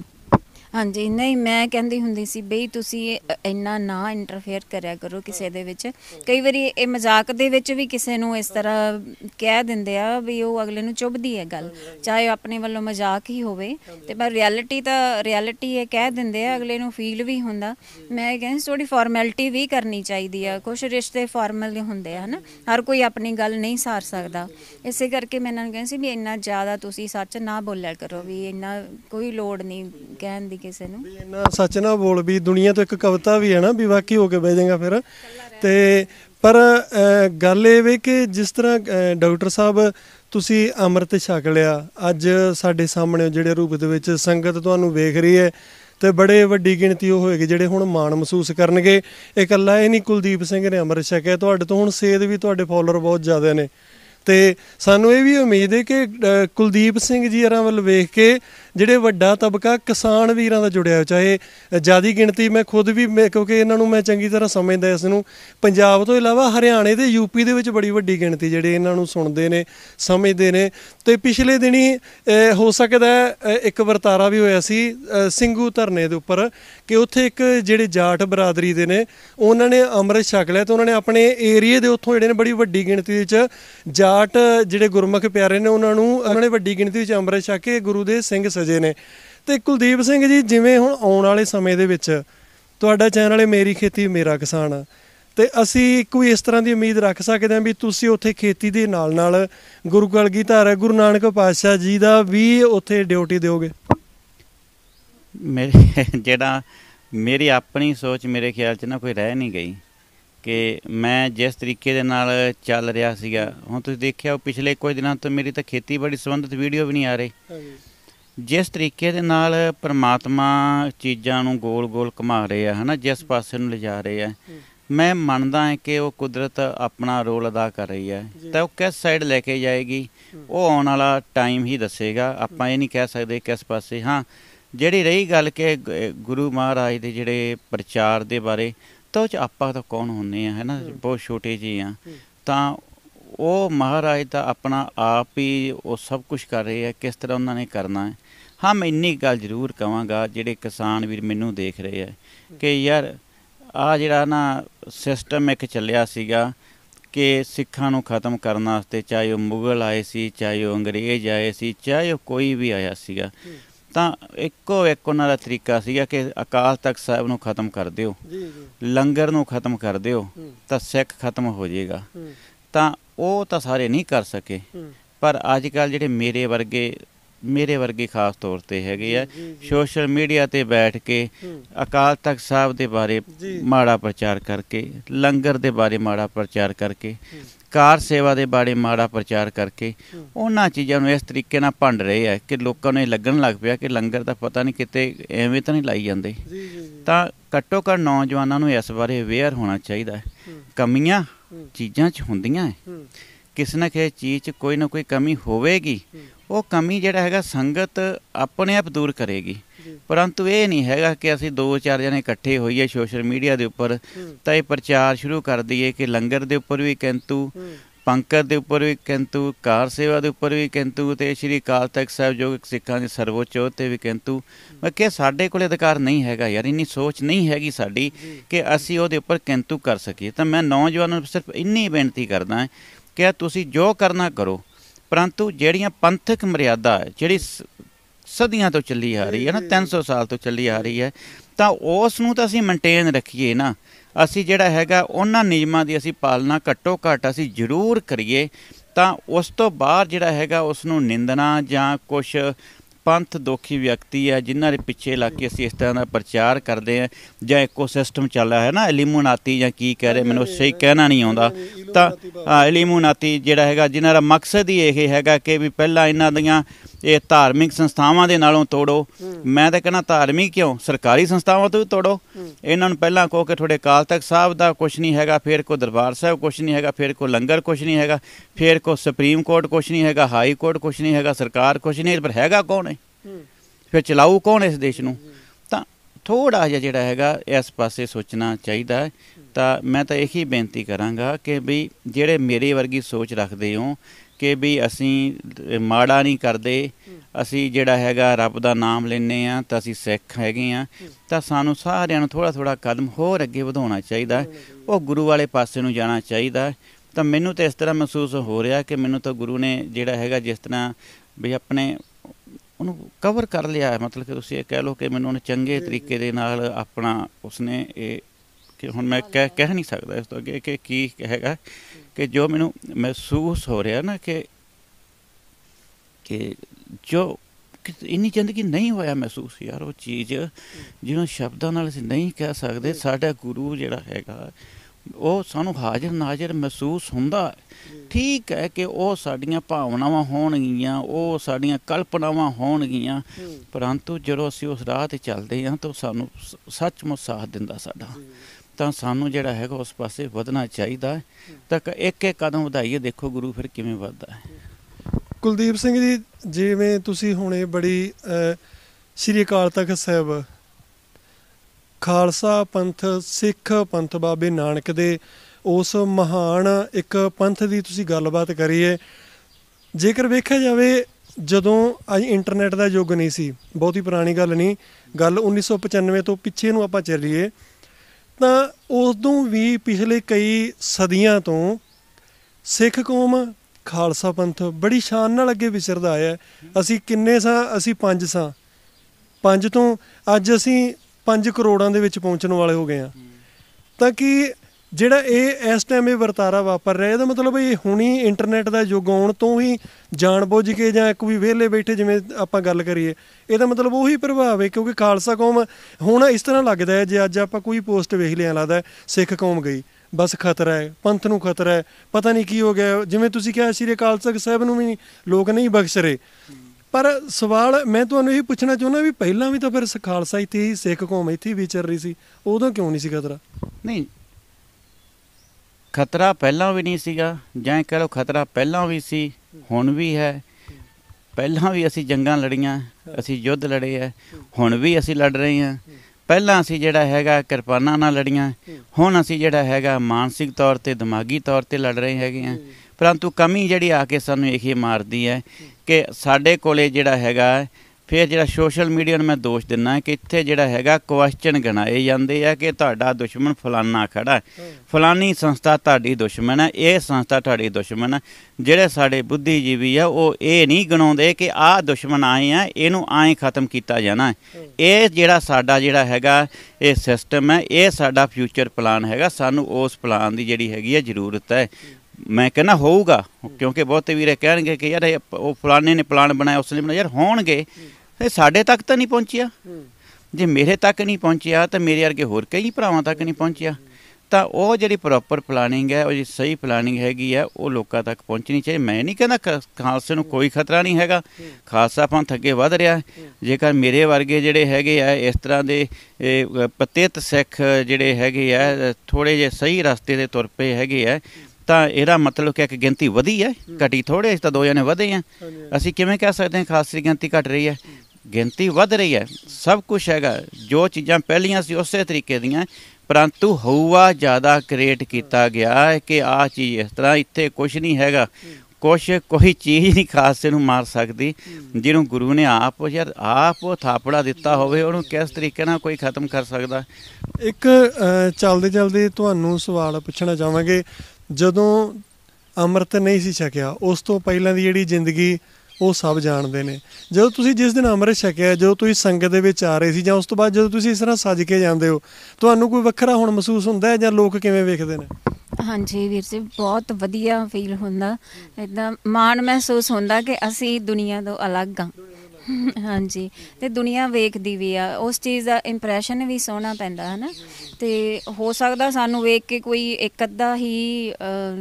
ਹਾਂਜੀ ਨਹੀਂ ਮੈਂ ਕਹਿੰਦੀ ਹੁੰਦੀ ਸੀ ਬਈ ਤੁਸੀਂ ਇੰਨਾ ਨਾ ਇੰਟਰਫੇਅਰ ਕਰਿਆ ਕਰੋ ਕਿਸੇ ਦੇ ਵਿੱਚ ਕਈ ਵਾਰੀ ਇਹ ਮਜ਼ਾਕ ਦੇ ਵਿੱਚ ਵੀ ਕਿਸੇ ਨੂੰ ਇਸ ਤਰ੍ਹਾਂ ਕਹਿ ਦਿੰਦੇ ਆ ਵੀ ਉਹ ਅਗਲੇ ਨੂੰ ਚੁੱਭਦੀ ਹੈ ਗੱਲ ਚਾਹੇ ਆਪਣੇ ਵੱਲੋਂ ਮਜ਼ਾਕ ਹੀ ਹੋਵੇ ਤੇ ਪਰ ਰਿਐਲਿਟੀ ਤਾਂ ਰਿਐਲਿਟੀ ਹੈ ਕਹਿ ਦਿੰਦੇ ਆ ਅਗਲੇ ਨੂੰ ਫੀਲ ਵੀ ਹੁੰਦਾ ਮੈਂ ਕਹਿੰਦੀ ਥੋੜੀ ਫਾਰਮੈਲਿਟੀ ਵੀ ਕਰਨੀ ਚਾਹੀਦੀ ਆ ਕੁਝ ਰਿਸ਼ਤੇ ਫਾਰਮਲ ਹੁੰਦੇ ਆ ਹਨਾ ਹਰ ਕੋਈ ਆਪਣੀ ਗੱਲ ਨਹੀਂ ਸਾਰ ਸਕਦਾ ਇਸੇ ਕਰਕੇ ਮੈਂ ਇਹਨਾਂ ਨੂੰ ਕਹਿੰਦੀ ਸੀ ਵੀ ਇੰਨਾ ਜ਼ਿਆਦਾ ਤੁਸੀਂ ਸੱਚ ਨਾ ਬੋਲਿਆ ਕਰੋ ਵੀ ਇੰਨਾ ਕੋਈ ਲੋੜ ਨਹੀਂ ਕਹਿਣ ਦੀ ਕਿਸੇ ਨੂੰ ਵੀ ਇੰਨਾ ਸੱਚ ਨਾ ਬੋਲ ਵੀ ਦੁਨੀਆ ਤੋਂ ਇੱਕ ਕਵਿਤਾ ਵੀ ਹੈ ਨਾ ਵੀ ਵਾਕੀ ਹੋ ਕੇ ਬਹਿ ਜਾਏਗਾ ਫਿਰ ਤੇ ਪਰ ਗੱਲ ਇਹ ਵੇ ਕਿ ਜਿਸ ਤਰ੍ਹਾਂ ਡਾਕਟਰ ਸਾਹਿਬ ਤੁਸੀਂ ਅੰਮ੍ਰਿਤ ਛਕ ਲਿਆ ਅੱਜ ਸਾਡੇ ਸਾਹਮਣੇ ਜਿਹੜੇ ਰੂਪ ਦੇ ਵਿੱਚ ਸੰਗਤ ਤੁਹਾਨੂੰ ਵੇਖ ਰਹੀ ਹੈ ਤੇ ਬੜੇ ਵੱਡੀ ਗਿਣਤੀ ਉਹ ਹੋਏਗੇ ਜਿਹੜੇ ਹੁਣ ਮਾਣ ਮਹਿਸੂਸ ਕਰਨਗੇ ਇਕੱਲਾ ਇਹ ਨਹੀਂ ਕੁਲਦੀਪ ਸਿੰਘ ਨੇ ਅੰਮ੍ਰਿਤ ਛਕਿਆ ਤੁਹਾਡੇ ਤੋਂ ਹੁਣ ਸੇਧ ਵੀ ਤੁਹਾਡੇ ਫਾਲੋਅਰ ਬਹੁਤ ਜ਼ਿਆਦਾ ਨੇ ਤੇ ਸਾਨੂੰ ਇਹ ਵੀ ਉਮੀਦ ਹੈ ਕਿ ਕੁਲਦੀਪ ਸਿੰਘ ਜੀ ਹਰਾਂ ਵੱਲ ਵੇਖ ਕੇ ਜਿਹੜੇ ਵੱਡਾ ਤਬਕਾ ਕਿਸਾਨ ਵੀਰਾਂ ਦਾ ਜੁੜਿਆ ਹੋਇਆ ਚਾਹੇ ਜਿਆਦੀ ਗਿਣਤੀ ਮੈਂ ਖੁਦ ਵੀ ਕਿਉਂਕਿ ਇਹਨਾਂ ਨੂੰ ਮੈਂ ਚੰਗੀ ਤਰ੍ਹਾਂ ਸਮਝਦਾ ਇਸ ਨੂੰ ਪੰਜਾਬ ਤੋਂ ਇਲਾਵਾ ਹਰਿਆਣੇ ਤੇ ਯੂਪੀ ਦੇ ਵਿੱਚ ਬੜੀ ਵੱਡੀ ਗਿਣਤੀ ਜਿਹੜੇ ਇਹਨਾਂ ਨੂੰ ਸੁਣਦੇ ਨੇ ਸਮਝਦੇ ਨੇ ਤੇ ਪਿਛਲੇ ਦਿਨੀ ਹੋ ਸਕਦਾ ਇੱਕ ਵਰਤਾਰਾ ਵੀ ਹੋਇਆ ਸੀ ਸਿੰਘੂ ਧਰਨੇ ਦੇ ਉੱਪਰ ਕਿ ਉੱਥੇ ਇੱਕ ਜਿਹੜੇ ਜਾਟ ਬਰਾਦਰੀ ਦੇ ਨੇ ਉਹਨਾਂ ਨੇ ਅੰਮ੍ਰਿਤ ਛਕ ਲਿਆ ਤੇ ਉਹਨਾਂ ਨੇ ਆਪਣੇ ਏਰੀਏ ਦੇ ਉੱਥੋਂ ਜਿਹੜੇ ਨੇ ਬੜੀ ਵੱਡੀ ਗਿਣਤੀ ਵਿੱਚ ਜਾਟ ਜਿਹੜੇ ਗੁਰਮੁਖ ਪਿਆਰੇ ਨੇ ਉਹਨਾਂ ਨੂੰ ਉਹਨਾਂ ਨੇ ਵੱਡੀ ਗਿਣਤੀ ਵਿੱਚ ਅੰਮ੍ਰਿਤ ਛਕ ਕੇ ਗੁਰੂ ਦੇ ਸਿੰਘ ਸਜੇ ਨੇ ਤੇ ਕੁਲਦੀਪ ਸਿੰਘ ਜੀ ਜਿਵੇਂ ਹੁਣ ਆਉਣ ਵਾਲੇ ਸਮੇਂ ਦੇ ਵਿੱਚ ਤੁਹਾਡਾ ਚੈਨਲ ਹੈ ਮੇਰੀ ਖੇਤੀ ਮੇਰਾ ਕਿਸਾਨ ਤੇ ਅਸੀਂ ਕੋਈ ਇਸ ਤਰ੍ਹਾਂ ਦੀ ਉਮੀਦ ਰੱਖ ਸਕਦੇ ਹਾਂ ਵੀ ਤੁਸੀਂ ਉੱਥੇ ਖੇਤੀ ਦੇ ਨਾਲ ਨਾਲ ਗੁਰੂ ਕਲਗੀਧਰ ਗੁਰੂ ਨਾਨਕ ਪਾਤਸ਼ਾਹ ਜੀ ਦਾ ਵੀ ਉੱਥੇ ਡਿਊਟੀ ਦਿਓਗੇ ਮੇਰੇ ਜਿਹੜਾ ਮੇਰੀ ਆਪਣੀ ਸੋਚ ਮੇਰੇ ਖਿਆਲ 'ਚ ਨਾ ਕੋਈ ਰਹਿ ਨਹੀਂ ਗਈ ਕਿ ਮੈਂ ਜਿਸ ਤਰੀਕੇ ਦੇ ਨਾਲ ਚੱਲ ਰਿਹਾ ਸੀਗਾ ਹੁਣ ਤੁਸੀਂ ਦੇਖਿਆ ਉਹ ਪਿਛਲੇ ਕੁਝ ਦਿਨਾਂ ਤੋਂ ਮੇਰੀ ਤਾਂ ਖੇਤੀਬਾੜੀ ਸੰਬੰਧਿਤ ਵੀਡੀਓ ਵੀ ਨਹੀਂ ਆ ਰਹੀ ਜਿਸ ਤਰੀਕੇ ਦੇ ਨਾਲ ਪ੍ਰਮਾਤਮਾ ਚੀਜ਼ਾਂ ਨੂੰ ਗੋਲ-ਗੋਲ ਘੁਮਾ ਰਿਹਾ ਹੈ ਹਨਾ ਜਿਸ ਪਾਸੇ ਨੂੰ ਲਿਜਾ ਰਿਹਾ ਹੈ ਮੈਂ ਮੰਨਦਾ ਹਾਂ ਕਿ ਉਹ ਕੁਦਰਤ ਆਪਣਾ ਰੋਲ ਅਦਾ ਕਰ ਰਹੀ ਹੈ ਤਾਂ ਉਹ ਕਿਸ ਸਾਈਡ ਲੈ ਕੇ ਜਾਏਗੀ ਉਹ ਆਉਣ ਵਾਲਾ ਟਾਈਮ ਹੀ ਦੱਸੇਗਾ ਆਪਾਂ ਇਹ ਨਹੀਂ ਕਹਿ ਸਕਦੇ ਕਿਸ ਪਾਸੇ ਹਾਂ ਜਿਹੜੀ ਰਹੀ ਗੱਲ ਕਿ ਗੁਰੂ ਮਹਾਰਾਜ ਦੇ ਜਿਹੜੇ ਪ੍ਰਚਾਰ ਦੇ ਬਾਰੇ ਤਾਂ ਉਹ ਚ ਆਪਾਂ ਤਾਂ ਕੌਣ ਹੁੰਨੇ ਆ ਹੈਨਾ ਬਹੁਤ ਛੋਟੇ ਜੀ ਆ ਤਾਂ ਉਹ ਮਹਾਰਾਜ ਦਾ ਆਪਣਾ ਆਪ ਹੀ ਉਹ ਸਭ ਕੁਝ ਕਰ ਰਹੇ ਆ ਕਿਸ ਤਰ੍ਹਾਂ ਉਹਨਾਂ ਨੇ ਕਰਨਾ ਹੈ ਹਾਂ ਮੈਂ ਇੰਨੀ ਗੱਲ ਜ਼ਰੂਰ ਕਵਾਂਗਾ ਜਿਹੜੇ ਕਿਸਾਨ ਵੀਰ ਮੈਨੂੰ ਦੇਖ ਰਹੇ ਆ ਕਿ ਯਾਰ ਆ ਜਿਹੜਾ ਨਾ ਸਿਸਟਮ ਇੱਕ ਚੱਲਿਆ ਸੀਗਾ ਕਿ ਸਿੱਖਾਂ ਨੂੰ ਖਤਮ ਕਰਨ ਵਾਸਤੇ ਚਾਹੇ ਉਹ ਮੁਗਲ ਆਏ ਸੀ ਚਾਹੇ ਉਹ ਅੰਗਰੇਜ਼ ਆਏ ਸੀ ਚਾਹੇ ਉਹ ਕੋਈ ਵੀ ਆਇਆ ਸੀਗਾ ਤਾਂ ਇੱਕੋ ਇੱਕ ਉਹਨਾਂ ਦਾ ਤਰੀਕਾ ਸੀਗਾ ਕਿ ਅਕਾਲ ਤਖਤ ਸਾਹਿਬ ਨੂੰ ਖਤਮ ਕਰ ਦਿਓ ਜੀ ਜੀ ਲੰਗਰ ਨੂੰ ਖਤਮ ਕਰ ਦਿਓ ਤਾਂ ਸਿੱਖ ਖਤਮ ਹੋ ਜਾਏਗਾ ਤਾਂ ਉਹ ਤਾਂ ਸਾਰੇ ਨਹੀਂ ਕਰ ਸਕੇ ਪਰ ਅੱਜ ਕੱਲ ਜਿਹੜੇ ਮੇਰੇ ਵਰਗੇ ਮੇਰੇ ਵਰਗੇ ਖਾਸ ਤੌਰ ਤੇ ਹੈਗੇ ਆ ਸੋਸ਼ਲ ਮੀਡੀਆ ਤੇ ਬੈਠ ਕੇ ਅਕਾਲ ਤਖਤ ਸਾਹਿਬ ਦੇ ਬਾਰੇ ਮਾੜਾ ਪ੍ਰਚਾਰ ਕਰਕੇ ਲੰਗਰ ਦੇ ਬਾਰੇ ਮਾੜਾ ਪ੍ਰਚਾਰ ਕਰਕੇ ਕਾਰ ਸੇਵਾ ਦੇ ਬਾਰੇ ਮਾੜਾ ਪ੍ਰਚਾਰ ਕਰਕੇ ਉਹਨਾਂ ਚੀਜ਼ਾਂ ਨੂੰ ਇਸ ਤਰੀਕੇ ਨਾਲ ਭੰਡ ਰਹੇ ਆ ਕਿ ਲੋਕਾਂ ਨੂੰ ਲੱਗਣ ਲੱਗ ਪਿਆ ਕਿ ਲੰਗਰ ਤਾਂ ਪਤਾ ਨਹੀਂ ਕਿਤੇ ਐਵੇਂ ਤਾਂ ਨਹੀਂ ਲਾਈ ਜਾਂਦੇ ਤਾਂ ਘੱਟੋ ਘੱਟ ਨੌਜਵਾਨਾਂ ਨੂੰ ਇਸ ਬਾਰੇ ਅਵੇਅਰ ਹੋਣਾ ਚਾਹੀਦਾ ਹੈ ਕਮੀਆਂ ਚੀਜ਼ਾਂ 'ਚ ਹੁੰਦੀਆਂ ਹੈ ਕਿਸੇ ਨਾ ਕਿਸੇ ਚੀਜ਼ 'ਚ ਕੋਈ ਨਾ ਕੋਈ ਕਮੀ ਹੋਵੇਗੀ ਉਹ ਕਮੀ ਜਿਹੜਾ ਹੈਗਾ ਸੰਗਤ ਆਪਣੇ ਆਪ ਦੂਰ ਕਰੇਗੀ ਪਰੰਤੂ ਇਹ ਨਹੀਂ ਹੈਗਾ ਕਿ ਅਸੀਂ ਦੋ ਚਾਰ ਜਣੇ ਇਕੱਠੇ ਹੋਈਏ ਸੋਸ਼ਲ ਮੀਡੀਆ ਦੇ ਉੱਪਰ ਤਾਂ ਇਹ ਪ੍ਰਚਾਰ ਸ਼ੁਰੂ ਕਰ ਦਈਏ ਕਿ ਲੰਗਰ ਦੇ ਉੱਪਰ ਵੀ ਕਿੰਤੂ ਪੰਕਰ ਦੇ ਉੱਪਰ ਵੀ ਕਿੰਤੂ ਕਾਰ ਸੇਵਾ ਦੇ ਉੱਪਰ ਵੀ ਕਿੰਤੂ ਤੇ ਸ਼੍ਰੀ ਕਾਲ ਤਖਤ ਸਾਹਿਬ ਜੋ ਸਿੱਖਾਂ ਦੇ ਸਰਵੋਚ ਤੇ ਵੀ ਕਿੰਤੂ ਮੈਂ ਕਿਹਾ ਸਾਡੇ ਕੋਲੇ ਅਧਿਕਾਰ ਨਹੀਂ ਹੈਗਾ ਯਾਰ ਇੰਨੀ ਸੋਚ ਨਹੀਂ ਹੈਗੀ ਸਾਡੀ ਕਿ ਅਸੀਂ ਉਹਦੇ ਉੱਪਰ ਕਿੰਤੂ ਕਰ ਸਕੀਏ ਤਾਂ ਮੈਂ ਨੌਜਵਾਨਾਂ ਨੂੰ ਸਿਰਫ ਇੰਨੀ ਬੇਨਤੀ ਕਰਦਾ ਕਿ ਤੁਸੀਂ ਜੋ ਕਰਨਾ ਕਰੋ ਪਰੰਤੂ ਜਿਹੜੀਆਂ ਪੰਥਕ ਮਰਿਆਦਾ ਜਿਹੜੀ ਸਦੀਆਂ ਤੋਂ ਚੱਲੀ ਆ ਰਹੀ ਹੈ ਨਾ 300 ਸਾਲ ਤੋਂ ਚੱਲੀ ਆ ਰਹੀ ਹੈ ਤਾਂ ਉਸ ਨੂੰ ਤਾਂ ਅਸੀਂ ਮੇਨਟੇਨ ਰੱਖੀਏ ਨਾ ਅਸੀਂ ਜਿਹੜਾ ਹੈਗਾ ਉਹਨਾਂ ਨਿਯਮਾਂ ਦੀ ਅਸੀਂ ਪਾਲਣਾ ਘੱਟੋ ਘੱਟ ਅਸੀਂ ਜ਼ਰੂਰ ਕਰੀਏ ਤਾਂ ਉਸ ਤੋਂ ਬਾਅਦ ਜਿਹੜਾ ਹੈਗਾ ਉਸ ਨੂੰ ਨਿੰਦਣਾ ਜਾਂ ਕੁਝ ਪੰਥ ਦੋਖੀ ਵਿਅਕਤੀ ਹੈ ਜਿਨ੍ਹਾਂ ਦੇ ਪਿੱਛੇ ਲੱਗ ਕੇ ਅਸੀਂ ਇਸ ਤਰ੍ਹਾਂ ਦਾ ਪ੍ਰਚਾਰ ਕਰਦੇ ਆ ਜਾਂ ਇਕੋਸਿਸਟਮ ਚੱਲਿਆ ਹੈ ਨਾ ਐਲੀਮੂਨਾਤੀ ਜਾਂ ਕੀ ਕਹ ਰਹੇ ਮੈਨੂੰ ਸਹੀ ਕਹਿਣਾ ਨਹੀਂ ਆਉਂਦਾ ਤਾਂ ਐਲੀਮੂਨਾਤੀ ਜਿਹੜਾ ਹੈਗਾ ਜਿਨ੍ਹਾਂ ਦਾ ਮਕਸਦ ਹੀ ਇਹ ਹੈਗਾ ਕਿ ਵੀ ਪਹਿਲਾਂ ਇਹਨਾਂ ਦੀਆਂ ਇਹ ਧਾਰਮਿਕ ਸੰਸਥਾਵਾਂ ਦੇ ਨਾਲੋਂ ਤੋੜੋ ਮੈਂ ਤਾਂ ਕਹਿੰਦਾ ਧਾਰਮਿਕ ਕਿਉਂ ਸਰਕਾਰੀ ਸੰਸਥਾਵਾਂ ਤੋਂ ਵੀ ਤੋੜੋ ਇਹਨਾਂ ਨੂੰ ਪਹਿਲਾਂ ਕਹੋ ਕਿ ਤੁਹਾਡੇ ਕਾਲ ਤੱਕ ਸਾਹਿਬ ਦਾ ਕੁਝ ਨਹੀਂ ਹੈਗਾ ਫਿਰ ਕੋ ਦਰਬਾਰ ਸਾਹਿਬ ਕੁਝ ਨਹੀਂ ਹੈਗਾ ਫਿਰ ਕੋ ਲੰਗਰ ਕੁਝ ਨਹੀਂ ਹੈਗਾ ਫਿਰ ਕੋ ਸੁਪਰੀਮ ਕੋਰਟ ਕੁਝ ਨਹੀਂ ਹੈਗਾ ਹਾਈ ਕੋਰਟ ਕੁਝ ਨਹੀਂ ਹੈਗਾ ਸਰਕਾਰ ਕੁਝ ਨਹੀਂ ਪਰ ਹੈਗਾ ਕੌਣ ਹੈ ਫਿਰ ਚਲਾਉ ਕੌਣ ਇਸ ਦੇਸ਼ ਨੂੰ ਤਾਂ ਥੋੜਾ ਜਿਹਾ ਜਿਹੜਾ ਹੈਗਾ ਇਸ ਪਾਸੇ ਸੋਚਣਾ ਚਾਹੀਦਾ ਤਾਂ ਮੈਂ ਤਾਂ ਇਹੀ ਬੇਨਤੀ ਕਰਾਂਗਾ ਕਿ ਵੀ ਜਿਹੜੇ ਮੇਰੇ ਵਰਗੀ ਸੋਚ ਰੱਖਦੇ ਹੋ ਕੇ ਵੀ ਅਸੀਂ ਮਾੜਾ ਨਹੀਂ ਕਰਦੇ ਅਸੀਂ ਜਿਹੜਾ ਹੈਗਾ ਰੱਬ ਦਾ ਨਾਮ ਲੈਨੇ ਆ ਤਾਂ ਅਸੀਂ ਸਿੱਖ ਹੈਗੇ ਆ ਤਾਂ ਸਾਨੂੰ ਸਾਰਿਆਂ ਨੂੰ ਥੋੜਾ ਥੋੜਾ ਕਦਮ ਹੋਰ ਅੱਗੇ ਵਧਾਉਣਾ ਚਾਹੀਦਾ ਉਹ ਗੁਰੂ ਵਾਲੇ ਪਾਸੇ ਨੂੰ ਜਾਣਾ ਚਾਹੀਦਾ ਤਾਂ ਮੈਨੂੰ ਤਾਂ ਇਸ ਤਰ੍ਹਾਂ ਮਹਿਸੂਸ ਹੋ ਰਿਹਾ ਕਿ ਮੈਨੂੰ ਤਾਂ ਗੁਰੂ ਨੇ ਜਿਹੜਾ ਹੈਗਾ ਜਿਸ ਤਰ੍ਹਾਂ ਵੀ ਆਪਣੇ ਉਹਨੂੰ ਕਵਰ ਕਰ ਲਿਆ ਮਤਲਬ ਕਿ ਤੁਸੀਂ ਇਹ ਕਹਿ ਲਓ ਕਿ ਮੈਨੂੰ ਉਹਨੇ ਚੰਗੇ ਤਰੀਕੇ ਦੇ ਨਾਲ ਆਪਣਾ ਉਸਨੇ ਇਹ ਕਿ ਹੁਣ ਮੈਂ ਕਹਿ ਕਹਿ ਨਹੀਂ ਸਕਦਾ ਇਸ ਤੋਂ ਅੱਗੇ ਕਿ ਕੀ ਹੈਗਾ ਕਿ ਜੋ ਮੈਨੂੰ ਮਹਿਸੂਸ ਹੋ ਰਿਹਾ ਨਾ ਕਿ ਕਿ ਜੋ ਇੰਨੀ ਜ਼ਿੰਦਗੀ ਨਹੀਂ ਹੋਇਆ ਮਹਿਸੂਸ ਯਾਰ ਉਹ ਚੀਜ਼ ਜਿਹਨੂੰ ਸ਼ਬਦਾਂ ਨਾਲ ਅਸੀਂ ਨਹੀਂ ਕਹਿ ਸਕਦੇ ਸਾਡਾ ਗੁਰੂ ਜਿਹੜਾ ਹੈਗਾ ਉਹ ਸਾਨੂੰ ਹਾਜ਼ਰ ਨਾਜ਼ਰ ਮਹਿਸੂਸ ਹੁੰਦਾ ਠੀਕ ਹੈ ਕਿ ਉਹ ਸਾਡੀਆਂ ਭਾਵਨਾਵਾਂ ਹੋਣਗੀਆਂ ਉਹ ਸਾਡੀਆਂ ਕਲਪਨਾਵਾਂ ਹੋਣਗੀਆਂ ਪਰੰਤੂ ਜਦੋਂ ਅਸੀਂ ਉਸ ਰਾਹ ਤੇ ਚੱਲਦੇ ਹਾਂ ਤਾਂ ਸਾਨੂੰ ਸੱਚਮੁੱਚ ਸਾਥ ਦਿੰਦਾ ਸਾਡਾ ਤਾਂ ਸਾਨੂੰ ਜਿਹੜਾ ਹੈਗਾ ਉਸ ਪਾਸੇ ਵਧਣਾ ਚਾਹੀਦਾ ਹੈ। ਤਾਂ ਇੱਕ ਇੱਕ ਕਦਮ ਵਧਾਈਏ ਦੇਖੋ ਗੁਰੂ ਫਿਰ ਕਿਵੇਂ ਵੱਧਦਾ ਹੈ ਕੁਲਦੀਪ ਸਿੰਘ ਜੀ ਜਿਵੇਂ ਤੁਸੀਂ ਹੁਣੇ ਬੜੀ ਸ਼੍ਰੀ ਅਕਾਲ ਤਖਤ ਸਾਹਿਬ ਖਾਲਸਾ ਪੰਥ ਸਿੱਖ ਪੰਥ ਬਾਬੇ ਨਾਨਕ ਦੇ ਉਸ ਮਹਾਨ ਇੱਕ ਪੰਥ ਦੀ ਤੁਸੀਂ ਗੱਲਬਾਤ ਕਰੀ ਹੈ ਜੇਕਰ ਵੇਖਿਆ ਜਾਵੇ ਜਦੋਂ ਅਜ ਇੰਟਰਨੈਟ ਦਾ ਯੁੱਗ ਨਹੀਂ ਸੀ ਬਹੁਤੀ ਪੁਰਾਣੀ ਗੱਲ ਨਹੀਂ ਗੱਲ 1995 ਤੋਂ ਪਿੱਛੇ ਨੂੰ ਆਪਾਂ ਚੱਲੀਏ ਤਾਂ ਉਦੋਂ ਵੀ ਪਿਛਲੇ ਕਈ ਸਦੀਆਂ ਤੋਂ ਸਿੱਖ ਕੌਮ ਖਾਲਸਾ ਪੰਥ ਬੜੀ ਸ਼ਾਨ ਨਾਲ ਅੱਗੇ ਵਿਚਰਦਾ ਆਇਆ ਅਸੀਂ ਕਿੰਨੇ ਸਾਂ ਅਸੀਂ ਪੰਜ ਸਾਂ ਪੰਜ ਤੋਂ ਅੱਜ ਅਸੀਂ 5 ਕਰੋੜਾਂ ਦੇ ਵਿੱਚ ਪਹੁੰਚਣ ਵਾਲੇ ਹੋ ਗਏ ਆ ਤਾਂ ਕਿ ਜਿਹੜਾ ਇਹ ਇਸ ਟਾਈਮ ਇਹ ਵਰਤਾਰਾ ਵਾਪਰ ਰਿਹਾ ਇਹਦਾ ਮਤਲਬ ਇਹ ਹੁਣੀ ਇੰਟਰਨੈਟ ਦਾ ਯੁੱਗ ਆਉਣ ਤੋਂ ਹੀ ਜਾਣਬੁੱਝ ਕੇ ਜਾਂ ਇੱਕ ਵੀ ਵਿਹਲੇ ਬੈਠੇ ਜਿਵੇਂ ਆਪਾਂ ਗੱਲ ਕਰੀਏ ਇਹਦਾ ਮਤਲਬ ਉਹੀ ਪ੍ਰਭਾਵ ਹੈ ਕਿਉਂਕਿ ਖਾਲਸਾ ਕੌਮ ਹੁਣ ਇਸ ਤਰ੍ਹਾਂ ਲੱਗਦਾ ਹੈ ਜੇ ਅੱਜ ਆਪਾਂ ਕੋਈ ਪੋਸਟ ਵੇਖ ਲਿਆ ਲੱਗਦਾ ਸਿੱਖ ਕੌਮ ਗਈ ਬਸ ਖਤਰਾ ਹੈ ਪੰਥ ਨੂੰ ਖਤਰਾ ਹੈ ਪਤਾ ਨਹੀਂ ਕੀ ਹੋ ਗਿਆ ਜਿਵੇਂ ਤੁਸੀਂ ਕਿਹਾ ਸ਼੍ਰੀ ਅਕਾਲ ਤਖਤ ਸਾਹਿਬ ਨੂੰ ਵੀ ਲੋਕ ਨਹੀਂ ਬਖਸ਼ ਰਹੇ ਪਰ ਸਵਾਲ ਮੈਂ ਤੁਹਾਨੂੰ ਇਹ ਪੁੱਛਣਾ ਚਾਹੁੰਦਾ ਵੀ ਪਹਿਲਾਂ ਵੀ ਤਾਂ ਫਿਰ ਖਾਲਸਾ ਇੱਥੇ ਹੀ ਸਿੱਖ ਕੌਮ ਇੱਥੇ ਵਿਚਰ ਰਹੀ ਸੀ ਉਦੋਂ ਕਿਉਂ ਨਹੀਂ ਸੀ ਖਤਰਾ ਨਹੀਂ ਖਤਰਾ ਪਹਿਲਾਂ ਵੀ ਨਹੀਂ ਸੀਗਾ ਜਾਂ ਕਹ ਲਓ ਖਤਰਾ ਪਹਿਲਾਂ ਵੀ ਸੀ ਹੁਣ ਵੀ ਹੈ ਪਹਿਲਾਂ ਵੀ ਅਸੀਂ ਜੰਗਾਂ ਲੜੀਆਂ ਅਸੀਂ ਯੁੱਧ ਲੜੇ ਆ ਹੁਣ ਵੀ ਅਸੀਂ ਲੜ ਰਹੇ ਆ ਪਹਿਲਾਂ ਅਸੀਂ ਜਿਹੜਾ ਹੈਗਾ ਕਿਰਪਾਨਾਂ ਨਾਲ ਲੜੀਆਂ ਹੁਣ ਅਸੀਂ ਜਿਹੜਾ ਹੈਗਾ ਮਾਨਸਿਕ ਤੌਰ ਤੇ ਦਿਮਾਗੀ ਤੌਰ ਤੇ ਲੜ ਰਹੇ ਹੈਗੇ ਆ ਪਰੰਤੂ ਕਮੀ ਜਿਹੜੀ ਆ ਕੇ ਸਾਨੂੰ ਇਹ ਮਾਰਦੀ ਹੈ ਕਿ ਸਾਡੇ ਕੋਲੇ ਜਿਹੜਾ ਹੈਗਾ ਫਿਰ ਜਿਹੜਾ ਸੋਸ਼ਲ ਮੀਡੀਆ ਨੂੰ ਮੈਂ ਦੋਸ਼ ਦਿੰਨਾ ਕਿ ਇੱਥੇ ਜਿਹੜਾ ਹੈਗਾ ਕੁਐਸਚਨ ਗਣਾਏ ਜਾਂਦੇ ਆ ਕਿ ਤੁਹਾਡਾ ਦੁਸ਼ਮਣ ਫਲਾਨਾ ਖੜਾ ਫਲਾਨੀ ਸੰਸਥਾ ਤੁਹਾਡੀ ਦੁਸ਼ਮਣ ਹੈ ਇਹ ਸੰਸਥਾ ਤੁਹਾਡੀ ਦੁਸ਼ਮਣ ਹੈ ਜਿਹੜੇ ਸਾਡੇ ਬੁੱਧੀਜੀਵੀ ਆ ਉਹ ਇਹ ਨਹੀਂ ਗਣਾਉਂਦੇ ਕਿ ਆਹ ਦੁਸ਼ਮਣ ਆਏ ਆ ਇਹਨੂੰ ਆਏ ਖਤਮ ਕੀਤਾ ਜਾਣਾ ਇਹ ਜਿਹੜਾ ਸਾਡਾ ਜਿਹੜਾ ਹੈਗਾ ਇਹ ਸਿਸਟਮ ਹੈ ਇਹ ਸਾਡਾ ਫਿਊਚਰ ਪਲਾਨ ਹੈਗਾ ਸਾਨੂੰ ਉਸ ਪਲਾਨ ਦੀ ਜਿਹੜੀ ਹੈਗੀ ਹੈ ਜ਼ਰੂਰਤ ਹੈ ਮੈਂ ਕਹਿੰਦਾ ਹੋਊਗਾ ਕਿਉਂਕਿ ਬਹੁਤੇ ਵੀਰੇ ਕਹਿਣਗੇ ਕਿ ਯਾਰ ਉਹ ਫਲਾਣੇ ਨੇ ਪਲਾਨ ਬਣਾਇਆ ਉਸਨੇ ਬਣਾਇਆ ਯਾਰ ਹੋਣਗੇ ਇਹ ਸਾਡੇ ਤੱਕ ਤਾਂ ਨਹੀਂ ਪਹੁੰਚਿਆ ਜੇ ਮੇਰੇ ਤੱਕ ਨਹੀਂ ਪਹੁੰਚਿਆ ਤਾਂ ਮੇਰੇ ਵਰਗੇ ਹੋਰ ਕਈ ਭਰਾਵਾਂ ਤੱਕ ਨਹੀਂ ਪਹੁੰਚਿਆ ਤਾਂ ਉਹ ਜਿਹੜੀ ਪ੍ਰੋਪਰ ਪਲਾਨਿੰਗ ਹੈ ਉਹ ਜੀ ਸਹੀ ਪਲਾਨਿੰਗ ਹੈਗੀ ਹੈ ਉਹ ਲੋਕਾਂ ਤੱਕ ਪਹੁੰਚਣੀ ਚਾਹੀਦੀ ਮੈਂ ਨਹੀਂ ਕਹਿੰਦਾ ਖਾਲਸੇ ਨੂੰ ਕੋਈ ਖਤਰਾ ਨਹੀਂ ਹੈਗਾ ਖਾਲਸਾ ਪੰਥ ਅੱਗੇ ਵਧ ਰਿਹਾ ਜੇਕਰ ਮੇਰੇ ਵਰਗੇ ਜਿਹੜੇ ਹੈਗੇ ਆ ਇਸ ਤਰ੍ਹਾਂ ਦੇ ਪਤਿਤ ਸਿੱਖ ਜਿਹੜੇ ਹੈਗੇ ਆ ਥੋੜੇ ਜੇ ਸਹੀ ਰਸਤੇ ਦੇ ਤੁਰ ਪਏ ਹੈਗੇ ਆ ਤਾਂ ਇਹਦਾ ਮਤਲਬ ਕਿ ਇੱਕ ਗਿਣਤੀ ਵਧੀ ਹੈ ਘਟੀ ਥੋੜੇ ਤਾਂ ਦੋ ਜਣੇ ਵਧੇ ਆ ਅਸੀਂ ਕਿਵੇਂ ਕਹਿ ਸਕਦੇ ਹਾਂ ਖਾਸ ਗਿਣਤੀ ਘਟ ਰਹੀ ਹੈ ਗਿਣਤੀ ਵੱਧ ਰਹੀ ਹੈ ਸਭ ਕੁਝ ਹੈਗਾ ਜੋ ਚੀਜ਼ਾਂ ਪਹਿਲੀਆਂ ਸੀ ਉਸੇ ਤਰੀਕੇ ਦੀਆਂ ਪਰੰਤੂ ਹਊਆ ਜ਼ਿਆਦਾ ਕ੍ਰੀਏਟ ਕੀਤਾ ਗਿਆ ਹੈ ਕਿ ਆ ਚੀਜ਼ ਇਸ ਤਰ੍ਹਾਂ ਇੱਥੇ ਕੁਝ ਨਹੀਂ ਹੈਗਾ ਕੁਝ ਕੋਈ ਚੀਜ਼ ਨਹੀਂ ਖਾਸੇ ਨੂੰ ਮਾਰ ਸਕਦੀ ਜਿਹਨੂੰ ਗੁਰੂ ਨੇ ਆਪ ਯਾਰ ਆਪ ਉਹ ਥਾਪੜਾ ਦਿੱਤਾ ਹੋਵੇ ਉਹਨੂੰ ਕਿਸ ਤਰੀਕੇ ਨਾਲ ਕੋਈ ਖਤਮ ਕਰ ਸਕਦਾ ਇੱਕ ਚੱਲਦੇ ਚੱਲਦੇ ਤੁਹਾਨੂੰ ਸਵਾਲ ਪੁੱਛਣਾ ਚਾਹਾਂਗੇ ਜਦੋਂ ਅੰਮ੍ਰਿਤ ਨਹੀਂ ਸੀ ਛਕਿਆ ਉਸ ਤੋਂ ਪਹਿਲਾਂ ਦੀ ਜਿਹੜੀ ਜ਼ਿੰਦਗੀ ਉਹ ਸਭ ਜਾਣਦੇ ਨੇ ਜਦੋਂ ਤੁਸੀਂ ਜਿਸ ਦਿਨ ਅੰਮ੍ਰਿਤ ਛਕਿਆ ਜਦੋਂ ਤੁਸੀਂ ਸੰਗਤ ਦੇ ਵਿੱਚ ਆ ਰਹੇ ਸੀ ਜਾਂ ਉਸ ਤੋਂ ਬਾਅਦ ਜਦੋਂ ਤੁਸੀਂ ਇਸ ਤਰ੍ਹਾਂ ਸੱਜ ਕੇ ਜਾਂਦੇ ਹੋ ਤੁਹਾਨੂੰ ਕੋਈ ਵੱਖਰਾ ਹੁਣ ਮਹਿਸੂਸ ਹੁੰਦਾ ਹੈ ਜਾਂ ਲੋਕ ਕਿਵੇਂ ਵੇਖਦੇ ਨੇ ਹਾਂਜੀ ਵੀਰ ਜੀ ਬਹੁਤ ਵਧੀਆ ਫੀਲ ਹੁੰਦਾ ਇਦਾਂ ਮਾਣ ਮਹਿਸੂਸ ਹੁੰਦਾ ਕਿ ਅਸੀਂ ਦੁਨੀਆ ਤੋਂ ਅਲੱਗ ਹਾਂ ਹਾਂਜੀ ਤੇ ਦੁਨੀਆ ਵੇਖਦੀ ਵੀ ਆ ਉਸ ਚੀਜ਼ ਦਾ ਇੰਪ੍ਰੈਸ਼ਨ ਵੀ ਸੋਹਣਾ ਪੈਂਦਾ ਹੈ ਨਾ ਤੇ ਹੋ ਸਕਦਾ ਸਾਨੂੰ ਵੇਖ ਕੇ ਕੋਈ ਇੱਕ ਅੱਧਾ ਹੀ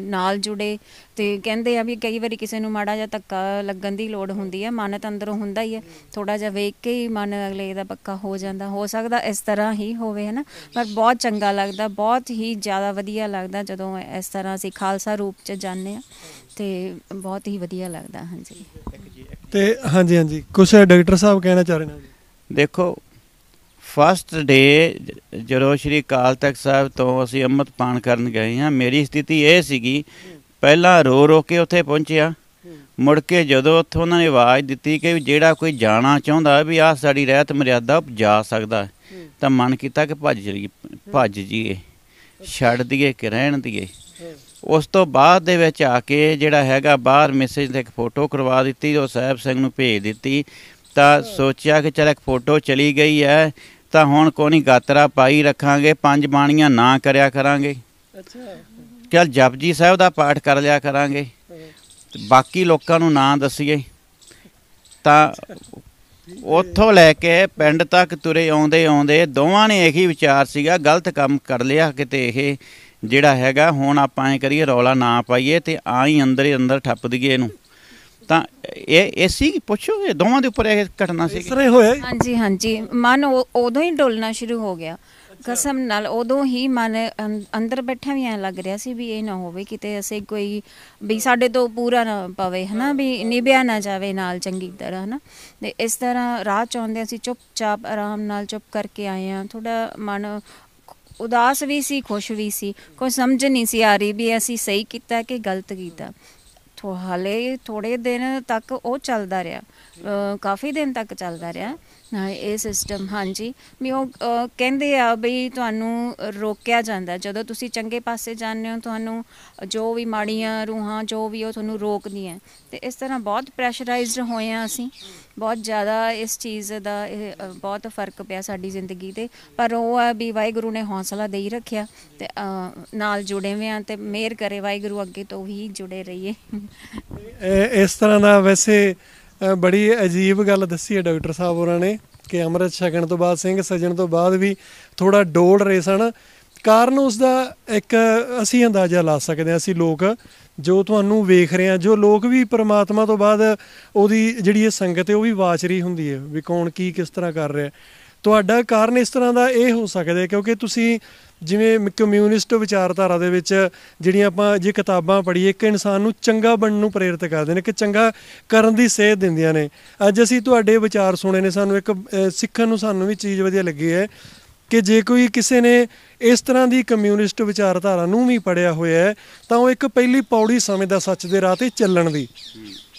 ਨਾਲ ਜੁੜੇ ਤੇ ਕਹਿੰਦੇ ਆ ਵੀ ਕਈ ਵਾਰੀ ਕਿਸੇ ਨੂੰ ਮਾੜਾ ਜਿਹਾ ਧੱਕਾ ਲੱਗਣ ਦੀ ਲੋੜ ਹੁੰਦੀ ਹੈ ਮਨ ਤਾਂ ਅੰਦਰੋਂ ਹੁੰਦਾ ਹੀ ਹੈ ਥੋੜਾ ਜਿਹਾ ਵੇਖ ਕੇ ਹੀ ਮਨ ਅਗਲੇ ਦਾ ਪੱਕਾ ਹੋ ਜਾਂਦਾ ਹੋ ਸਕਦਾ ਇਸ ਤਰ੍ਹਾਂ ਹੀ ਹੋਵੇ ਹੈ ਨਾ ਪਰ ਬਹੁਤ ਚੰਗਾ ਲੱਗਦਾ ਬਹੁਤ ਹੀ ਜ਼ਿਆਦਾ ਵਧੀਆ ਲੱਗਦਾ ਜਦੋਂ ਇਸ ਤਰ੍ਹਾਂ ਅਸੀਂ ਖਾਲਸਾ ਰੂਪ 'ਚ ਜਾਂਦੇ ਆ ਤੇ ਬਹੁਤ ਹੀ ਵਧੀਆ ਲੱਗਦਾ ਹਾਂਜੀ ਤੇ ਹਾਂਜੀ ਹਾਂਜੀ ਕੁਛ ਡਾਕਟਰ ਸਾਹਿਬ ਕਹਿਣਾ ਚਾਹ ਰਹੇ ਨੇ ਦੇਖੋ ਫਸਟ ਡੇ ਜਦੋਂ ਸ਼੍ਰੀ ਕਾਲ ਤਖਤ ਸਾਹਿਬ ਤੋਂ ਅਸੀਂ ਅੰਮ੍ਰਿਤ ਪਾਣ ਕਰਨ ਗਏ ਹਾਂ ਮੇਰੀ ਸਥਿਤੀ ਇਹ ਸੀਗੀ ਪਹਿਲਾਂ ਰੋ ਰੋ ਕੇ ਉੱਥੇ ਪਹੁੰਚਿਆ ਮੁੜ ਕੇ ਜਦੋਂ ਉੱਥੋਂ ਉਹਨਾਂ ਨੇ ਆਵਾਜ਼ ਦਿੱਤੀ ਕਿ ਜਿਹੜਾ ਕੋਈ ਜਾਣਾ ਚਾਹੁੰਦਾ ਵੀ ਆਹ ਸਾਡੀ ਰਹਿਤ ਮਰਿਆਦਾ ਜਾ ਸਕਦਾ ਤਾਂ ਮਨ ਕੀਤਾ ਕਿ ਭੱਜ ਜੀ ਭੱਜ ਜੀਏ ਛੱਡ ਦਈਏ ਕਿ ਰਹਿਣ ਦਈਏ ਉਸ ਤੋਂ ਬਾਅਦ ਦੇ ਵਿੱਚ ਆ ਕੇ ਜਿਹੜਾ ਹੈਗਾ ਬਾਹਰ ਮੈਸੇਜ ਤੇ ਇੱਕ ਫੋਟੋ ਕਰਵਾ ਦਿੱਤੀ ਉਹ ਸਾਹਿਬ ਸਿੰਘ ਨੂੰ ਭੇਜ ਦਿੱਤੀ ਤਾਂ ਸੋਚਿਆ ਕਿ ਚਲ ਇੱਕ ਫੋਟੋ ਚਲੀ ਗਈ ਹੈ ਤਾਂ ਹੁਣ ਕੋਈ ਨਹੀਂ ਗਾਤਰਾ ਪਾਈ ਰੱਖਾਂਗੇ ਪੰਜ ਬਾਣੀਆਂ ਨਾ ਕਰਿਆ ਕਰਾਂਗੇ ਅੱਛਾ ਚਲ ਜਪਜੀ ਸਾਹਿਬ ਦਾ ਪਾਠ ਕਰ ਲਿਆ ਕਰਾਂਗੇ ਬਾਕੀ ਲੋਕਾਂ ਨੂੰ ਨਾਂ ਦੱਸੀਏ ਤਾਂ ਉੱਥੋਂ ਲੈ ਕੇ ਪਿੰਡ ਤੱਕ ਤੁਰੇ ਆਉਂਦੇ ਆਉਂਦੇ ਦੋਵਾਂ ਨੇ ਇਹੀ ਵਿਚਾਰ ਸੀਗਾ ਗਲਤ ਕੰਮ ਕਰ ਲਿਆ ਕਿਤੇ ਇਹ ਜਿਹੜਾ ਹੈਗਾ ਹੁਣ ਆਪਾਂ ਐ ਕਰੀਏ ਰੌਲਾ ਨਾ ਪਾਈਏ ਤੇ ਆ ਹੀ ਅੰਦਰ ਹੀ ਅੰਦਰ ਠੱਪ ਦਈਏ ਇਹਨੂੰ ਤਾਂ ਇਹ ਐਸੀ ਪੁੱਛੋਗੇ ਦੋਵਾਂ ਦੇ ਉੱਪਰ ਇਹ ਘਟਨਾ ਸੀ ਕਿਸਰੇ ਹੋਏ ਹਾਂਜੀ ਹਾਂਜੀ ਮਨ ਉਦੋਂ ਹੀ ਡੋਲਣਾ ਸ਼ੁਰੂ ਹੋ ਗਿਆ ਕਸਮ ਨਾਲ ਉਦੋਂ ਹੀ ਮਨ ਅੰਦਰ ਬੈਠਾ ਵੀ ਐ ਲੱਗ ਰਿਹਾ ਸੀ ਵੀ ਇਹ ਨਾ ਹੋਵੇ ਕਿਤੇ ਅਸੀਂ ਕੋਈ ਵੀ ਸਾਡੇ ਤੋਂ ਪੂਰਾ ਨਾ ਪਵੇ ਹਨਾ ਵੀ ਨਿਭਿਆ ਨਾ ਜਾਵੇ ਨਾਲ ਚੰਗੀ ਤਰ੍ਹਾਂ ਹਨਾ ਤੇ ਇਸ ਤਰ੍ਹਾਂ ਰਾਹ ਚ ਆਉਂਦੇ ਅਸੀਂ ਚੁੱਪਚਾਪ ਆਰਾਮ ਨਾਲ ਚੁੱਪ ਕਰਕੇ ਆਏ ਆ ਥੋੜਾ ਮਨ ਉਦਾਸ ਵੀ ਸੀ ਖੁਸ਼ ਵੀ ਸੀ ਕੋਈ ਸਮਝ ਨਹੀਂ ਸੀ ਆ ਰਹੀ ਵੀ ਅਸੀਂ ਸਹੀ ਕੀਤਾ ਕਿ ਗਲਤ ਕੀਤਾ ਥੋ ਹਲੇ ਥੋੜੇ ਦਿਨ ਤੱਕ ਉਹ ਚੱਲਦਾ ਰਿਹਾ ਕਾਫੀ ਦਿਨ ਤੱਕ ਚੱਲਦਾ ਰਿਹਾ ਹਾਂ ਇਹ ਸਿਸਟਮ ਹਾਂਜੀ ਮੈਂ ਉਹ ਕਹਿੰਦੇ ਆ ਬਈ ਤੁਹਾਨੂੰ ਰੋਕਿਆ ਜਾਂਦਾ ਜਦੋਂ ਤੁਸੀਂ ਚੰਗੇ ਪਾਸੇ ਜਾਂਦੇ ਹੋ ਤੁਹਾਨੂੰ ਜੋ ਵੀ ਮਾੜੀਆਂ ਰੂਹਾਂ ਜੋ ਵੀ ਉਹ ਤੁਹਾਨੂੰ ਰੋਕਦੀਆਂ ਤੇ ਇਸ ਤਰ੍ਹਾਂ ਬਹੁਤ ਪ੍ਰੈਸ਼ਰਾਈਜ਼ਡ ਹੋਏ ਆ ਅਸੀਂ ਬਹੁਤ ਜ਼ਿਆਦਾ ਇਸ ਚੀਜ਼ ਦਾ ਇਹ, ਬਹੁਤ ਫਰਕ ਪਿਆ ਸਾਡੀ ਜ਼ਿੰਦਗੀ ਤੇ ਪਰ ਉਹ ਆ ਵੀ ਵਾਹਿਗੁਰੂ ਨੇ ਹੌਸਲਾ ਦੇ ਹੀ ਰੱਖਿਆ ਤੇ ਨਾਲ ਜੁੜੇ ਹੋਏ ਆ ਤੇ ਮਿਹਰ ਕਰੇ ਵਾਹਿਗੁਰੂ ਅੱਗੇ ਤੋਂ ਵੀ ਜੁੜੇ ਰਹੀਏ ਇਸ ਤਰ੍ਹਾਂ ਦਾ ਵੈਸੇ ਬੜੀ ਅਜੀਬ ਗੱਲ ਦੱਸੀ ਹੈ ਡਾਕਟਰ ਸਾਹਿਬ ਉਹਨਾਂ ਨੇ ਕਿ ਅਮਰਤ ਛਕਣ ਤੋਂ ਬਾਅਦ ਸਿੰਘ ਸਜਣ ਤੋਂ ਬਾਅਦ ਵੀ ਥੋੜਾ ਡੋਲ ਰਹੇ ਸਨ ਕਾਰਨ ਉਸ ਦਾ ਇੱਕ ਅਸੀਂ ਅੰਦਾਜ਼ਾ ਲਾ ਸਕਦੇ ਹਾਂ ਅਸੀਂ ਲੋਕ ਜੋ ਤੁਹਾਨੂੰ ਵੇਖ ਰਹੇ ਆ ਜੋ ਲੋਕ ਵੀ ਪ੍ਰਮਾਤਮਾ ਤੋਂ ਬਾਅਦ ਉਹਦੀ ਜਿਹੜੀ ਇਹ ਸੰਗਤ ਹੈ ਉਹ ਵੀ ਵਾਚ ਰਹੀ ਹੁੰਦੀ ਹੈ ਵੀ ਕੌਣ ਕੀ ਕਿਸ ਤਰ੍ਹਾਂ ਕਰ ਰਿਹਾ ਤੁਹਾਡਾ ਕਾਰਨ ਇਸ ਤਰ੍ਹਾਂ ਦਾ ਇਹ ਹੋ ਸਕਦਾ ਕਿਉਂਕਿ ਤੁਸੀਂ ਜਿਵੇਂ ਕਮਿਊਨਿਸਟ ਵਿਚਾਰਧਾਰਾ ਦੇ ਵਿੱਚ ਜਿਹੜੀਆਂ ਆਪਾਂ ਜੇ ਕਿਤਾਬਾਂ ਪੜ੍ਹੀਏ ਇੱਕ ਇਨਸਾਨ ਨੂੰ ਚੰਗਾ ਬਣਨ ਨੂੰ ਪ੍ਰੇਰਿਤ ਕਰਦੇ ਨੇ ਕਿ ਚੰਗਾ ਕਰਨ ਦੀ ਸੇਧ ਦਿੰਦੀਆਂ ਨੇ ਅੱਜ ਅਸੀਂ ਤੁਹਾਡੇ ਵਿਚਾਰ ਸੁਣੇ ਨੇ ਸਾਨੂੰ ਇੱਕ ਸਿੱਖਣ ਨੂੰ ਸਾਨੂੰ ਵੀ ਚੀਜ਼ ਵਧੀਆ ਲੱਗੀ ਹੈ ਕਿ ਜੇ ਕੋਈ ਕਿਸੇ ਨੇ ਇਸ ਤਰ੍ਹਾਂ ਦੀ ਕਮਿਊਨਿਸਟ ਵਿਚਾਰਧਾਰਾ ਨੂੰ ਵੀ ਪੜਿਆ ਹੋਇਆ ਹੈ ਤਾਂ ਉਹ ਇੱਕ ਪਹਿਲੀ ਪੌੜੀ ਸਮੇਂ ਦਾ ਸੱਚ ਦੇ ਰਾਹ ਤੇ ਚੱਲਣ ਦੀ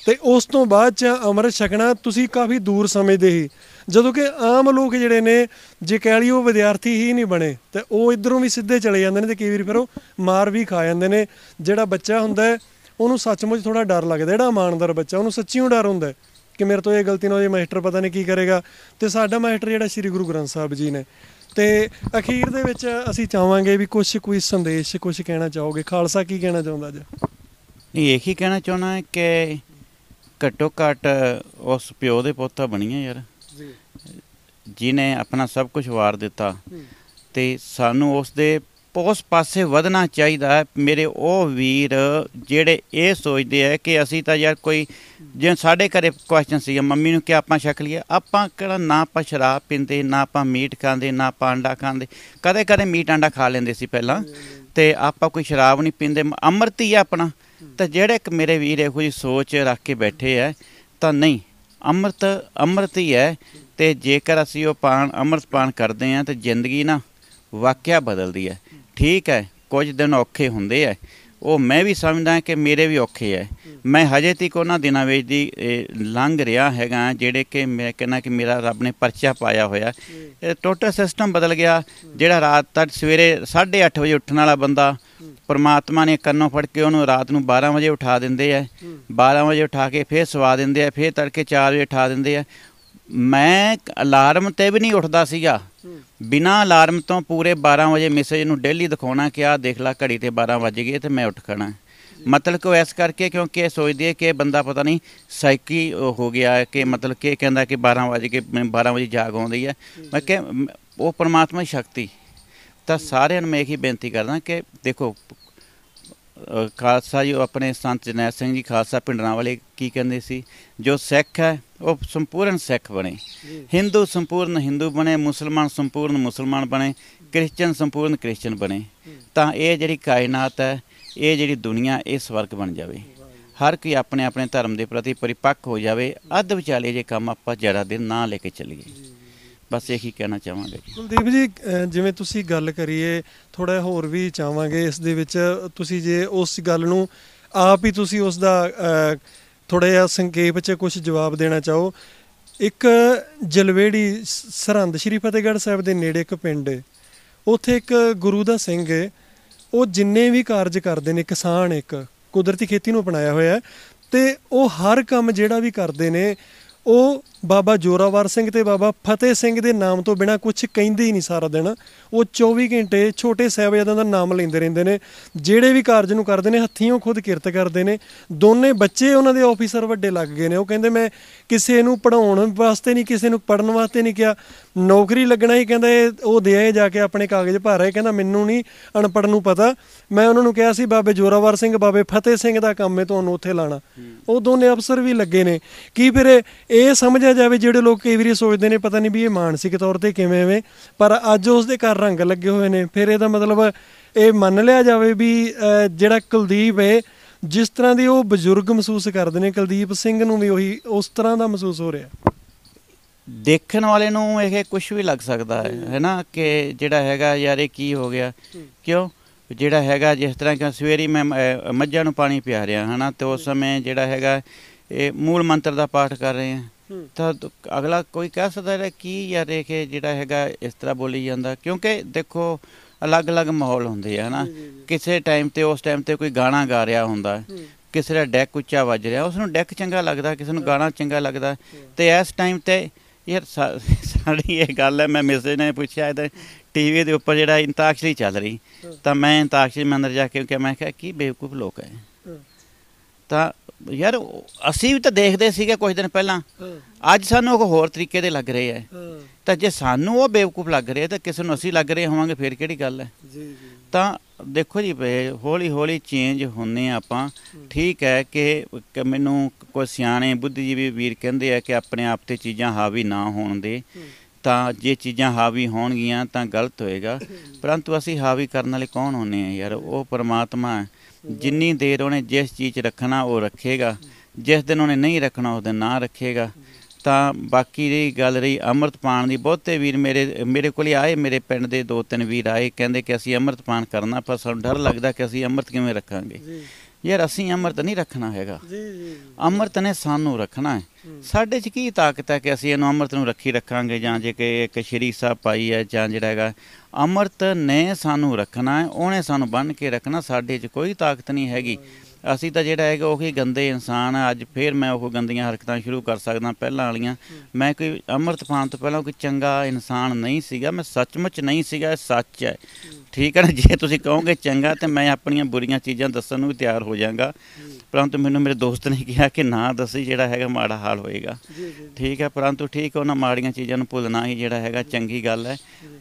ਤੇ ਉਸ ਤੋਂ ਬਾਅਦ ਚ ਅੰਮ੍ਰਿਤ ਛਕਣਾ ਤੁਸੀਂ ਕਾਫੀ ਦੂਰ ਸਮਝਦੇ ਸੀ ਜਦੋਂ ਕਿ ਆਮ ਲੋਕ ਜਿਹੜੇ ਨੇ ਜੇ ਕਹਿ ਲਈ ਉਹ ਵਿਦਿਆਰਥੀ ਹੀ ਨਹੀਂ ਬਣੇ ਤੇ ਉਹ ਇਧਰੋਂ ਵੀ ਸਿੱਧੇ ਚਲੇ ਜਾਂਦੇ ਨੇ ਤੇ ਕਈ ਵਾਰ ਫਿਰ ਉਹ ਮਾਰ ਵੀ ਖਾ ਜਾਂਦੇ ਨੇ ਜਿਹੜਾ ਬੱਚਾ ਹੁੰਦਾ ਹੈ ਉਹਨੂੰ ਸੱਚਮੁੱਚ ਥੋੜਾ ਡਰ ਲੱਗਦਾ ਜਿਹੜਾ ਇਮਾਨਦਾਰ ਬੱਚਾ ਉਹਨੂੰ ਸੱਚੀਓ ਡਰ ਹੁੰਦਾ ਕਿ ਮੇਰੇ ਤੋਂ ਇਹ ਗਲਤੀ ਨਾ ਹੋ ਜੇ ਮਾਸਟਰ ਪਤਾ ਨਹੀਂ ਕੀ ਕਰੇਗਾ ਤੇ ਸਾਡਾ ਮਾਸਟਰ ਜਿਹੜਾ ਸ੍ਰੀ ਗੁਰੂ ਗ੍ਰੰਥ ਸਾਹਿਬ ਜੀ ਨੇ ਤੇ ਅਖੀਰ ਦੇ ਵਿੱਚ ਅਸੀਂ ਚਾਹਾਂਗੇ ਵੀ ਕੁਝ ਕੋਈ ਸੰਦੇਸ਼ ਕੁਝ ਕਹਿਣਾ ਚਾਹੋਗੇ ਖਾਲਸਾ ਕੀ ਕਹਿਣਾ ਚਾਹੁੰਦਾ ਜੀ ਨਹੀਂ ਇਹੀ ਕਹਿਣਾ ਚਾਹਣਾ ਕਿ ਘੱਟੋ ਘੱਟ ਉਸ ਪਿਓ ਦੇ ਪੋਤਾ ਬਣੀਆਂ ਯਾਰ ਜੀ ਜਿਨੇ ਆਪਣਾ ਸਭ ਕੁਝ ਵਾਰ ਦਿੱਤਾ ਤੇ ਸਾਨੂੰ ਉਸ ਦੇ ਉਸ ਪਾਸੇ ਵਧਣਾ ਚਾਹੀਦਾ ਹੈ ਮੇਰੇ ਉਹ ਵੀਰ ਜਿਹੜੇ ਇਹ ਸੋਚਦੇ ਆ ਕਿ ਅਸੀਂ ਤਾਂ ਯਾਰ ਕੋਈ ਜੇ ਸਾਡੇ ਘਰੇ ਕੁਐਸਚਨ ਸੀ ਮੰਮੀ ਨੂੰ ਕਿ ਆਪਾਂ ਛਕ ਲਈਏ ਆਪਾਂ ਕਿਹੜਾ ਨਾ ਆਪਾਂ ਸ਼ਰਾਬ ਪੀਂਦੇ ਨਾ ਆਪਾਂ ਮੀਟ ਖਾਂਦੇ ਨਾ ਆਪਾਂ ਅੰਡਾ ਖਾਂਦੇ ਕਦੇ ਕਦੇ ਮੀਟ ਅੰਡਾ ਖਾ ਲੈਂਦੇ ਸੀ ਪਹਿਲਾਂ ਤੇ ਆਪਾਂ ਕੋਈ ਸ਼ਰਾਬ ਨਹੀਂ ਪੀਂਦੇ ਅਮਰਤੀ ਆ ਆਪਣਾ ਤਾਂ ਜਿਹੜੇ ਇੱਕ ਮੇਰੇ ਵੀਰ ਇਹੋ ਜੀ ਸੋਚ ਰੱਖ ਕੇ ਬੈਠੇ ਆ ਤਾਂ ਨਹੀਂ ਅੰਮ੍ਰਿਤ ਅੰਮ੍ਰਿਤ ਹੀ ਹੈ ਤੇ ਜੇਕਰ ਅਸੀਂ ਉਹ ਪਾਣ ਅੰਮ੍ਰਿਤ ਪਾਣ ਕਰਦੇ ਆ ਤਾਂ ਜ਼ਿੰਦਗੀ ਨਾ ਵਾਕਿਆ ਬਦਲਦੀ ਹੈ ਠੀਕ ਹੈ ਕੁਝ ਦਿਨ ਔਖੇ ਹੁੰਦੇ ਆ ਉਹ ਮੈਂ ਵੀ ਸਮਝਦਾ ਕਿ ਮੇਰੇ ਵੀ ਔਖੇ ਐ ਮੈਂ ਹਜੇ ਤੱਕ ਉਹਨਾਂ ਦਿਨਾਂ ਵਿੱਚ ਦੀ ਲੰਘ ਰਿਹਾ ਹੈਗਾ ਜਿਹੜੇ ਕਿ ਮੈਂ ਕਹਿੰਦਾ ਕਿ ਮੇਰਾ ਰੱਬ ਨੇ ਪਰਚਾ ਪਾਇਆ ਹੋਇਆ ਇਹ ਟੋਟਲ ਸਿਸਟਮ ਬਦਲ ਗਿਆ ਜਿਹੜਾ ਰਾਤ ਤੱਕ ਸਵੇਰੇ 8:30 ਵਜੇ ਉੱਠਣ ਵਾਲਾ ਬੰਦਾ ਪਰਮਾਤਮਾ ਨੇ ਕੰਨੋਂ ਫੜ ਕੇ ਉਹਨੂੰ ਰਾਤ ਨੂੰ 12 ਵਜੇ ਉਠਾ ਦਿੰਦੇ ਐ 12 ਵਜੇ ਉਠਾ ਕੇ ਫੇਰ ਸਵਾ ਦਿੰਦੇ ਐ ਫੇਰ ਤੜਕੇ 4 ਵਜੇ ਉਠਾ ਦਿੰਦੇ ਐ ਮੈਂ ਅਲਾਰਮ ਤੇ ਵੀ ਨਹੀਂ ਉੱਠਦਾ ਸੀਗਾ ਬਿਨਾ ਅਲਾਰਮ ਤੋਂ ਪੂਰੇ 12 ਵਜੇ ਮੈਸੇਜ ਨੂੰ ਡੇਲੀ ਦਿਖਾਉਣਾ ਕਿ ਆ ਦੇਖ ਲੈ ਘੜੀ ਤੇ 12 ਵਜ ਗਏ ਤੇ ਮੈਂ ਉੱਠ ਖਣਾ ਮਤਲਬ ਕਿ ਐਸ ਕਰਕੇ ਕਿਉਂਕਿ ਇਹ ਸੋਚਦੀ ਹੈ ਕਿ ਬੰਦਾ ਪਤਾ ਨਹੀਂ ਸਾਈਕੀ ਹੋ ਗਿਆ ਕਿ ਮਤਲਬ ਕਿ ਕਹਿੰਦਾ ਕਿ 12 ਵਜੇ ਕੇ 12 ਵਜੇ ਜਾਗ ਆਉਂਦੀ ਹੈ ਮੈਂ ਕਿ ਉਹ ਪਰਮਾਤਮਾ ਦੀ ਸ਼ਕਤੀ ਤਾਂ ਸਾਰਿਆਂ ਨੂੰ ਮੈਂ ਇਹੀ ਬੇਨਤੀ ਕਰਦਾ ਕਿ ਦੇਖੋ ਖਾਲਸਾ ਜੀ ਆਪਣੇ ਸੰਤ ਜਨੈਤ ਸਿੰਘ ਜੀ ਖਾਲਸਾ ਪਿੰਡਰਾਂ ਵਾਲੇ ਕੀ ਕਹਿੰਦੇ ਸੀ ਜੋ ਸਿੱਖ ਹੈ ਉਹ ਸੰਪੂਰਨ ਸਿੱਖ ਬਣੇ Hindu ਸੰਪੂਰਨ Hindu ਬਣੇ ਮੁਸਲਮਾਨ ਸੰਪੂਰਨ ਮੁਸਲਮਾਨ ਬਣੇ ਕ੍ਰਿਸਚੀਅਨ ਸੰਪੂਰਨ ਕ੍ਰਿਸਚੀਅਨ ਬਣੇ ਤਾਂ ਇਹ ਜਿਹੜੀ ਕਾਇਨਾਤ ਹੈ ਇਹ ਜਿਹੜੀ ਦੁਨੀਆ ਇਹ ਸਵਰਗ ਬਣ ਜਾਵੇ ਹਰ ਕੋਈ ਆਪਣੇ ਆਪਣੇ ਧਰਮ ਦੇ ਪ੍ਰਤੀ ਪਰਿਪੱਕ ਹੋ ਜਾਵੇ ਅੱਧ ਵਿਚਾਲੇ ਜੇ ਕੰਮ ਆਪਾਂ ਜਰਾ ਦੇ ਨਾਂ ਲੈ ਕੇ ਚੱਲੀਏ ਬਸ ਇਹੀ ਕਹਿਣਾ ਚਾਹਾਂਗੇ ਕੁਲਦੀਪ ਜੀ ਜਿਵੇਂ ਤੁਸੀਂ ਗੱਲ ਕਰੀਏ ਥੋੜਾ ਹੋਰ ਵੀ ਚਾਹਾਂਗੇ ਇਸ ਦੇ ਵਿੱਚ ਤੁਸੀਂ ਜੇ ਉਸ ਗੱਲ ਨੂੰ ਆਪ ਹੀ ਤੁਸੀਂ ਉਸ ਦਾ ਥੋੜਾ ਜਿਹਾ ਸੰਖੇਪ ਵਿੱਚ ਕੁਝ ਜਵਾਬ ਦੇਣਾ ਚਾਹੋ ਇੱਕ ਜਲਵੇੜੀ ਸਰਹੰਦ ਸ਼੍ਰੀ ਫਤਿਹਗੜ੍ਹ ਸਾਹਿਬ ਦੇ ਨੇੜੇ ਇੱਕ ਪਿੰਡ ਹੈ ਉੱਥੇ ਇੱਕ ਗੁਰੂ ਦਾ ਸਿੰਘ ਹੈ ਉਹ ਜਿੰਨੇ ਵੀ ਕਾਰਜ ਕਰਦੇ ਨੇ ਕਿਸਾਨ ਇੱਕ ਕੁਦਰਤੀ ਖੇਤੀ ਨੂੰ ਅਪਣਾਇਆ ਹੋਇਆ ਤੇ ਉਹ ਹਰ ਕੰਮ ਜਿਹੜਾ ਵੀ ਕਰਦੇ ਨੇ ਉਹ ਬਾਬਾ ਜੋਰਾਵਰ ਸਿੰਘ ਤੇ ਬਾਬਾ ਫਤਿਹ ਸਿੰਘ ਦੇ ਨਾਮ ਤੋਂ ਬਿਨਾ ਕੁਝ ਕਹਿੰਦੇ ਹੀ ਨਹੀਂ ਸਾਰਾ ਦਿਨ ਉਹ 24 ਘੰਟੇ ਛੋਟੇ ਸਹਿਬਜ਼ਾਦਿਆਂ ਦਾ ਨਾਮ ਲੈਂਦੇ ਰਹਿੰਦੇ ਨੇ ਜਿਹੜੇ ਵੀ ਕਾਰਜ ਨੂੰ ਕਰਦੇ ਨੇ ਹੱਥੀਓਂ ਖੁਦ ਕਿਰਤ ਕਰਦੇ ਨੇ ਦੋਨੇ ਬੱਚੇ ਉਹਨਾਂ ਦੇ ਆਫੀਸਰ ਵੱਡੇ ਲੱਗ ਗਏ ਨੇ ਉਹ ਕਹਿੰਦੇ ਮੈਂ ਕਿਸੇ ਨੂੰ ਪੜਾਉਣ ਵਾਸਤੇ ਨਹੀਂ ਕਿਸੇ ਨੂੰ ਪੜਨ ਵਾਸਤੇ ਨਹੀਂ ਕਿਹਾ ਨੌਕਰੀ ਲੱਗਣਾ ਹੀ ਕਹਿੰਦਾ ਇਹ ਉਹ ਦੇ ਜਾ ਕੇ ਆਪਣੇ ਕਾਗਜ਼ ਭਰ ਆਏ ਕਹਿੰਦਾ ਮੈਨੂੰ ਨਹੀਂ ਅਨਪੜ ਨੂੰ ਪਤਾ ਮੈਂ ਉਹਨਾਂ ਨੂੰ ਕਿਹਾ ਸੀ ਬਾਬੇ ਜੋਰਾਵਰ ਸਿੰਘ ਬਾਬੇ ਫਤਿਹ ਸਿੰਘ ਦਾ ਕੰਮ ਹੈ ਤੁਹਾਨੂੰ ਉੱਥੇ ਲਾਣਾ ਉਹ ਦੋਨੇ ਅਫਸਰ ਵੀ ਲੱਗੇ ਨੇ ਕੀ ਫਿਰ ਇਹ ਸਮਝਿਆ ਜਾਵੇ ਜਿਹੜੇ ਲੋਕ ਕਈ ਵਾਰੀ ਸੋਚਦੇ ਨੇ ਪਤਾ ਨਹੀਂ ਵੀ ਇਹ ਮਾਨਸਿਕ ਤੌਰ ਤੇ ਕਿਵੇਂ ਵੇ ਪਰ ਅੱਜ ਉਸ ਦੇ ਘਰ ਰੰਗ ਲੱਗੇ ਹੋਏ ਨੇ ਫਿਰ ਇਹਦਾ ਮਤਲਬ ਇਹ ਮੰਨ ਲਿਆ ਜਾਵੇ ਵੀ ਜਿਹੜਾ ਕੁਲਦੀਪ ਹੈ ਜਿਸ ਤਰ੍ਹਾਂ ਦੇ ਉਹ ਬਜ਼ੁਰਗ ਮਹਿਸੂਸ ਕਰਦੇ ਨੇ ਕੁਲਦੀਪ ਸਿੰਘ ਨੂੰ ਵੀ ਉਹੀ ਉਸ ਤਰ੍ਹਾਂ ਦਾ ਮਹਿਸੂਸ ਹੋ ਰਿਹਾ ਦੇਖਣ ਵਾਲੇ ਨੂੰ ਇਹ ਕੁਝ ਵੀ ਲੱਗ ਸਕਦਾ ਹੈ ਹੈਨਾ ਕਿ ਜਿਹੜਾ ਹੈਗਾ ਯਾਰ ਇਹ ਕੀ ਹੋ ਗਿਆ ਕਿਉਂ ਜਿਹੜਾ ਹੈਗਾ ਜਿਸ ਤਰ੍ਹਾਂ ਕਿ ਸਵੇਰੀ ਮੈਂ ਮੱਝਾਂ ਨੂੰ ਪਾਣੀ ਪਿਆ ਰਿਹਾ ਹਨਾ ਤੇ ਉਸ ਸਮੇਂ ਜਿਹੜਾ ਹੈਗਾ ਇਹ ਮੂਲ ਮੰਤਰ ਦਾ ਪਾਠ ਕਰ ਰਹੇ ਹਾਂ ਤਾਂ ਅਗਲਾ ਕੋਈ ਕਹਿ ਸਕਦਾ ਹੈ ਕਿ ਯਾਰ ਇਹ ਜਿਹੜਾ ਹੈਗਾ ਇਸ ਤਰ੍ਹਾਂ ਬੋਲੀ ਜਾਂਦਾ ਕਿਉਂਕਿ ਦੇਖੋ ਅਲੱਗ-ਅਲੱਗ ਮਾਹੌਲ ਹੁੰਦੇ ਆ ਹਨਾ ਕਿਸੇ ਟਾਈਮ ਤੇ ਉਸ ਟਾਈਮ ਤੇ ਕੋਈ ਗਾਣਾ ਗਾ ਰਿਹਾ ਹੁੰਦਾ ਕਿਸੇ ਦਾ ਡੈਕ ਉੱਚਾ ਵੱਜ ਰਿਹਾ ਉਸ ਨੂੰ ਡੈਕ ਚੰਗਾ ਲੱਗਦਾ ਕਿਸੇ ਨੂੰ ਗਾਣਾ ਚੰਗਾ ਲੱਗਦਾ ਤੇ ਇਸ ਟਾਈਮ ਤੇ ਯਾਰ ਸਾਡੀ ਇਹ ਗੱਲ ਹੈ ਮੈਂ ਮੈਸੇਜ ਨੇ ਪੁੱਛਿਆ ਇਹਦਾ ਟੀਵੀ ਦੇ ਉੱਪਰ ਜਿਹੜਾ ਇੰਤਾਕਸ਼ਰੀ ਚੱਲ ਰਹੀ ਤਾਂ ਮੈਂ ਇੰਤਾਕਸ਼ਰੀ ਮੰਦਰ ਜਾ ਕੇ ਕਿਹਾ ਮੈਂ ਕਿਹਾ ਕੀ ਬੇਵਕੂਫ ਲੋਕ ਹੈ ਤਾਂ ਯਾਰ ਅਸੀਂ ਵੀ ਤਾਂ ਦੇਖਦੇ ਸੀਗੇ ਕੁਝ ਦਿਨ ਪਹਿਲਾਂ ਅੱਜ ਸਾਨੂੰ ਉਹ ਹੋਰ ਤਰੀਕੇ ਦੇ ਲੱਗ ਰਹੇ ਐ ਤਾਂ ਜੇ ਸਾਨੂੰ ਉਹ ਬੇਵਕੂਫ ਲੱਗ ਰਹੇ ਤਾਂ ਕਿਸੇ ਨੂੰ ਅਸੀਂ ਲੱਗ ਰਹੇ ਹੋਵਾਂਗੇ ਫੇਰ ਕਿਹੜੀ ਗੱਲ ਹੈ ਜੀ ਜੀ ਤਾਂ ਦੇਖੋ ਜੀ ਹੌਲੀ ਹੌਲੀ ਚੇਂਜ ਹੁੰਨੇ ਆਪਾਂ ਠੀਕ ਹੈ ਕਿ ਮੈਨੂੰ ਕੋਈ ਸਿਆਣੇ ਬੁੱਧੀਜੀਵੀ ਵੀਰ ਕਹਿੰਦੇ ਆ ਕਿ ਆਪਣੇ ਆਪ ਤੇ ਚੀਜ਼ਾਂ ਹਾਵੀ ਨਾ ਹੋਣ ਦੇ ਤਾਂ ਜੇ ਚੀਜ਼ਾਂ ਹਾਵੀ ਹੋਣਗੀਆਂ ਤਾਂ ਗਲਤ ਹੋਏਗਾ ਪਰੰਤੂ ਅਸੀਂ ਹਾਵੀ ਕਰਨ ਵਾਲੇ ਕੌਣ ਹੁੰਨੇ ਆ ਯਾਰ ਉਹ ਪਰਮਾਤਮਾ ਹੈ ਜਿੰਨੀ ਦੇਰ ਉਹਨੇ ਜਿਸ ਚੀਜ਼ ਰੱਖਣਾ ਉਹ ਰੱਖੇਗਾ ਜਿਸ ਦਿਨ ਉਹਨੇ ਨਹੀਂ ਰੱਖਣਾ ਉਹ ਦਿਨ ਨਾ ਰੱਖੇਗਾ ਤਾਂ ਬਾਕੀ ਰਹੀ ਗੱਲ ਰਹੀ ਅੰਮ੍ਰਿਤ ਪਾਣ ਦੀ ਬਹੁਤੇ ਵੀਰ ਮੇਰੇ ਮੇਰੇ ਕੋਲ ਆਏ ਮੇਰੇ ਪਿੰਡ ਦੇ ਦੋ ਤਿੰਨ ਵੀਰ ਆਏ ਕਹਿੰਦੇ ਕਿ ਅਸੀਂ ਅੰਮ੍ਰਿਤ ਪਾਣ ਕਰਨਾ ਪਰ ਸਾਨੂੰ ਡਰ ਲੱਗਦਾ ਕਿ ਅਸੀਂ ਅੰਮ੍ਰਿਤ ਕਿਵੇਂ ਰੱਖਾਂਗੇ ਯਾਰ ਅਸੀਂ ਅੰਮ੍ਰਿਤ ਨਹੀਂ ਰੱਖਣਾ ਹੈਗਾ ਜੀ ਜੀ ਅੰਮ੍ਰਿਤ ਨੇ ਸਾਨੂੰ ਰੱਖਣਾ ਹੈ ਸਾਡੇ 'ਚ ਕੀ ਤਾਕਤ ਹੈ ਕਿ ਅਸੀਂ ਇਹਨੂੰ ਅੰਮ੍ਰਿਤ ਨੂੰ ਰੱਖੀ ਰੱਖਾਂਗੇ ਜਾਂ ਜੇ ਕਿ ਇੱਕ ਸ਼੍ਰੀ ਸਾਹਿਬ ਪਾਈ ਹੈ ਜਾਂ ਜਿਹੜਾ ਹੈਗਾ ਅੰਮ੍ਰਿਤ ਨੇ ਸਾਨੂੰ ਰੱਖਣਾ ਹੈ ਉਹਨੇ ਸਾਨੂੰ ਬੰਨ ਕੇ ਰੱਖਣਾ ਸਾਡੇ 'ਚ ਕੋਈ ਤਾਕਤ ਨਹੀਂ ਹੈਗੀ ਅਸੀਂ ਤਾਂ ਜਿਹੜਾ ਹੈਗਾ ਉਹੀ ਗੰਦੇ ਇਨਸਾਨ ਆ ਅੱਜ ਫੇਰ ਮੈਂ ਉਹ ਗੰਦੀਆਂ ਹਰਕਤਾਂ ਸ਼ੁਰੂ ਕਰ ਸਕਦਾ ਪਹਿਲਾਂ ਵਾਲੀਆਂ ਮੈਂ ਕੋਈ ਅਮਰਤਪਾਨ ਤੋਂ ਪਹਿਲਾਂ ਕੋਈ ਚੰਗਾ ਇਨਸਾਨ ਨਹੀਂ ਸੀਗਾ ਮੈਂ ਸੱਚਮੁੱਚ ਨਹੀਂ ਸੀਗਾ ਇਹ ਸੱਚ ਹੈ ਠੀਕ ਹੈ ਨਾ ਜੇ ਤੁਸੀਂ ਕਹੋਗੇ ਚੰਗਾ ਤੇ ਮੈਂ ਆਪਣੀਆਂ ਬੁਰੀਆਂ ਚੀਜ਼ਾਂ ਦੱਸਣ ਨੂੰ ਵੀ ਤਿਆਰ ਹੋ ਜਾਵਾਂਗਾ ਪਰੰਤੂ ਮੈਨੂੰ ਮੇਰੇ ਦੋਸਤ ਨੇ ਕਿਹਾ ਕਿ ਨਾ ਦੱਸੀ ਜਿਹੜਾ ਹੈਗਾ ਮਾੜਾ ਹਾਲ ਹੋਏਗਾ ਠੀਕ ਹੈ ਪਰੰਤੂ ਠੀਕ ਉਹਨਾਂ ਮਾੜੀਆਂ ਚੀਜ਼ਾਂ ਨੂੰ ਭੁੱਲਣਾ ਹੀ ਜਿਹੜਾ ਹੈਗਾ ਚੰਗੀ ਗੱਲ ਹੈ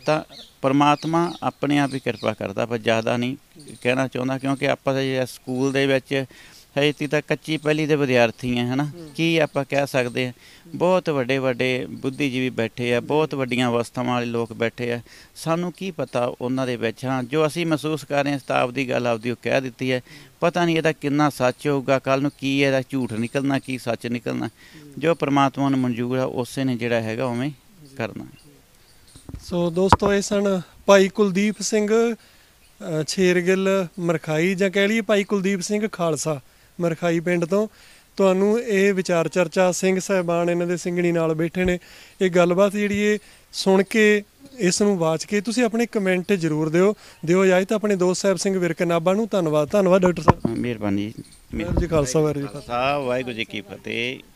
ਤਾਂ ਪਰਮਾਤਮਾ ਆਪਣੇ ਆਪ ਹੀ ਕਿਰਪਾ ਕਰਦਾ ਪਰ ਜ਼ਿਆਦਾ ਨਹੀਂ ਕਹਿਣਾ ਚਾਹੁੰਦਾ ਕਿਉਂਕਿ ਆਪਾਂ ਦੇ ਸਕੂਲ ਦੇ ਵਿੱਚ ਹਜੇ ਤਾਂ ਕੱਚੀ ਪਹਿਲੀ ਦੇ ਵਿਦਿਆਰਥੀ ਆ ਹਨਾ ਕੀ ਆਪਾਂ ਕਹਿ ਸਕਦੇ ਆ ਬਹੁਤ ਵੱਡੇ ਵੱਡੇ ਬੁੱਧੀਜੀਵੀ ਬੈਠੇ ਆ ਬਹੁਤ ਵੱਡੀਆਂ ਅਵਸਥਾਵਾਂ ਵਾਲੇ ਲੋਕ ਬੈਠੇ ਆ ਸਾਨੂੰ ਕੀ ਪਤਾ ਉਹਨਾਂ ਦੇ ਵਿੱਚ ਹਾਂ ਜੋ ਅਸੀਂ ਮਹਿਸੂਸ ਕਰ ਰਹੇ ਹਾਂ ਸਤਾਬ ਦੀ ਗੱਲ ਆਪਦੀ ਉਹ ਕਹਿ ਦਿੱਤੀ ਹੈ ਪਤਾ ਨਹੀਂ ਇਹਦਾ ਕਿੰਨਾ ਸੱਚ ਹੋਊਗਾ ਕੱਲ ਨੂੰ ਕੀ ਇਹਦਾ ਝੂਠ ਨਿਕਲਣਾ ਕੀ ਸੱਚ ਨਿਕਲਣਾ ਜੋ ਪ੍ਰਮਾਤਮਾ ਨੂੰ ਮਨਜ਼ੂਰ ਆ ਉਸੇ ਨੇ ਜਿਹੜਾ ਹੈਗਾ ਉਵੇਂ ਕਰਨਾ ਸੋ ਦੋਸਤੋ ਇਹ ਸਨ ਭਾਈ ਕੁਲਦੀਪ ਸਿੰਘ ਛੇਰਗਿੱਲ ਮਰਖਾਈ ਜਾਂ ਕਹਿ ਲਈਏ ਭਾਈ ਕੁਲਦੀਪ ਸਿੰਘ ਖਾਲਸਾ ਮਰਖਾਈ ਪਿੰਡ ਤੋਂ ਤੁਹਾਨੂੰ ਇਹ ਵਿਚਾਰ ਚਰਚਾ ਸਿੰਘ ਸਹਿਬਾਨ ਇਹਨਾਂ ਦੇ ਸਿੰਘਣੀ ਨਾਲ ਬੈਠੇ ਨੇ ਇਹ ਗੱਲਬਾਤ ਜਿਹੜੀ ਇਹ ਸੁਣ ਕੇ ਇਸ ਨੂੰ ਵਾਚ ਕੇ ਤੁਸੀਂ ਆਪਣੇ ਕਮੈਂਟ ਜ਼ਰੂਰ ਦਿਓ ਦਿਓ ਜਾਇ ਤਾਂ ਆਪਣੇ ਦੋਸਤ ਸਾਹਿਬ ਸਿੰਘ ਵਿਰਕਨਾਬਾ ਨੂੰ ਧੰਨਵਾਦ ਧੰਨਵਾਦ ਡਾਕਟਰ ਸਾਹਿਬ ਮਿਹਰਬਾਨੀ ਮਿਹਰ ਜੀ ਖਾਲਸਾ ਜੀ ਵਾਹਿਗੁਰੂ ਜੀ ਕੀ ਫਤਿਹ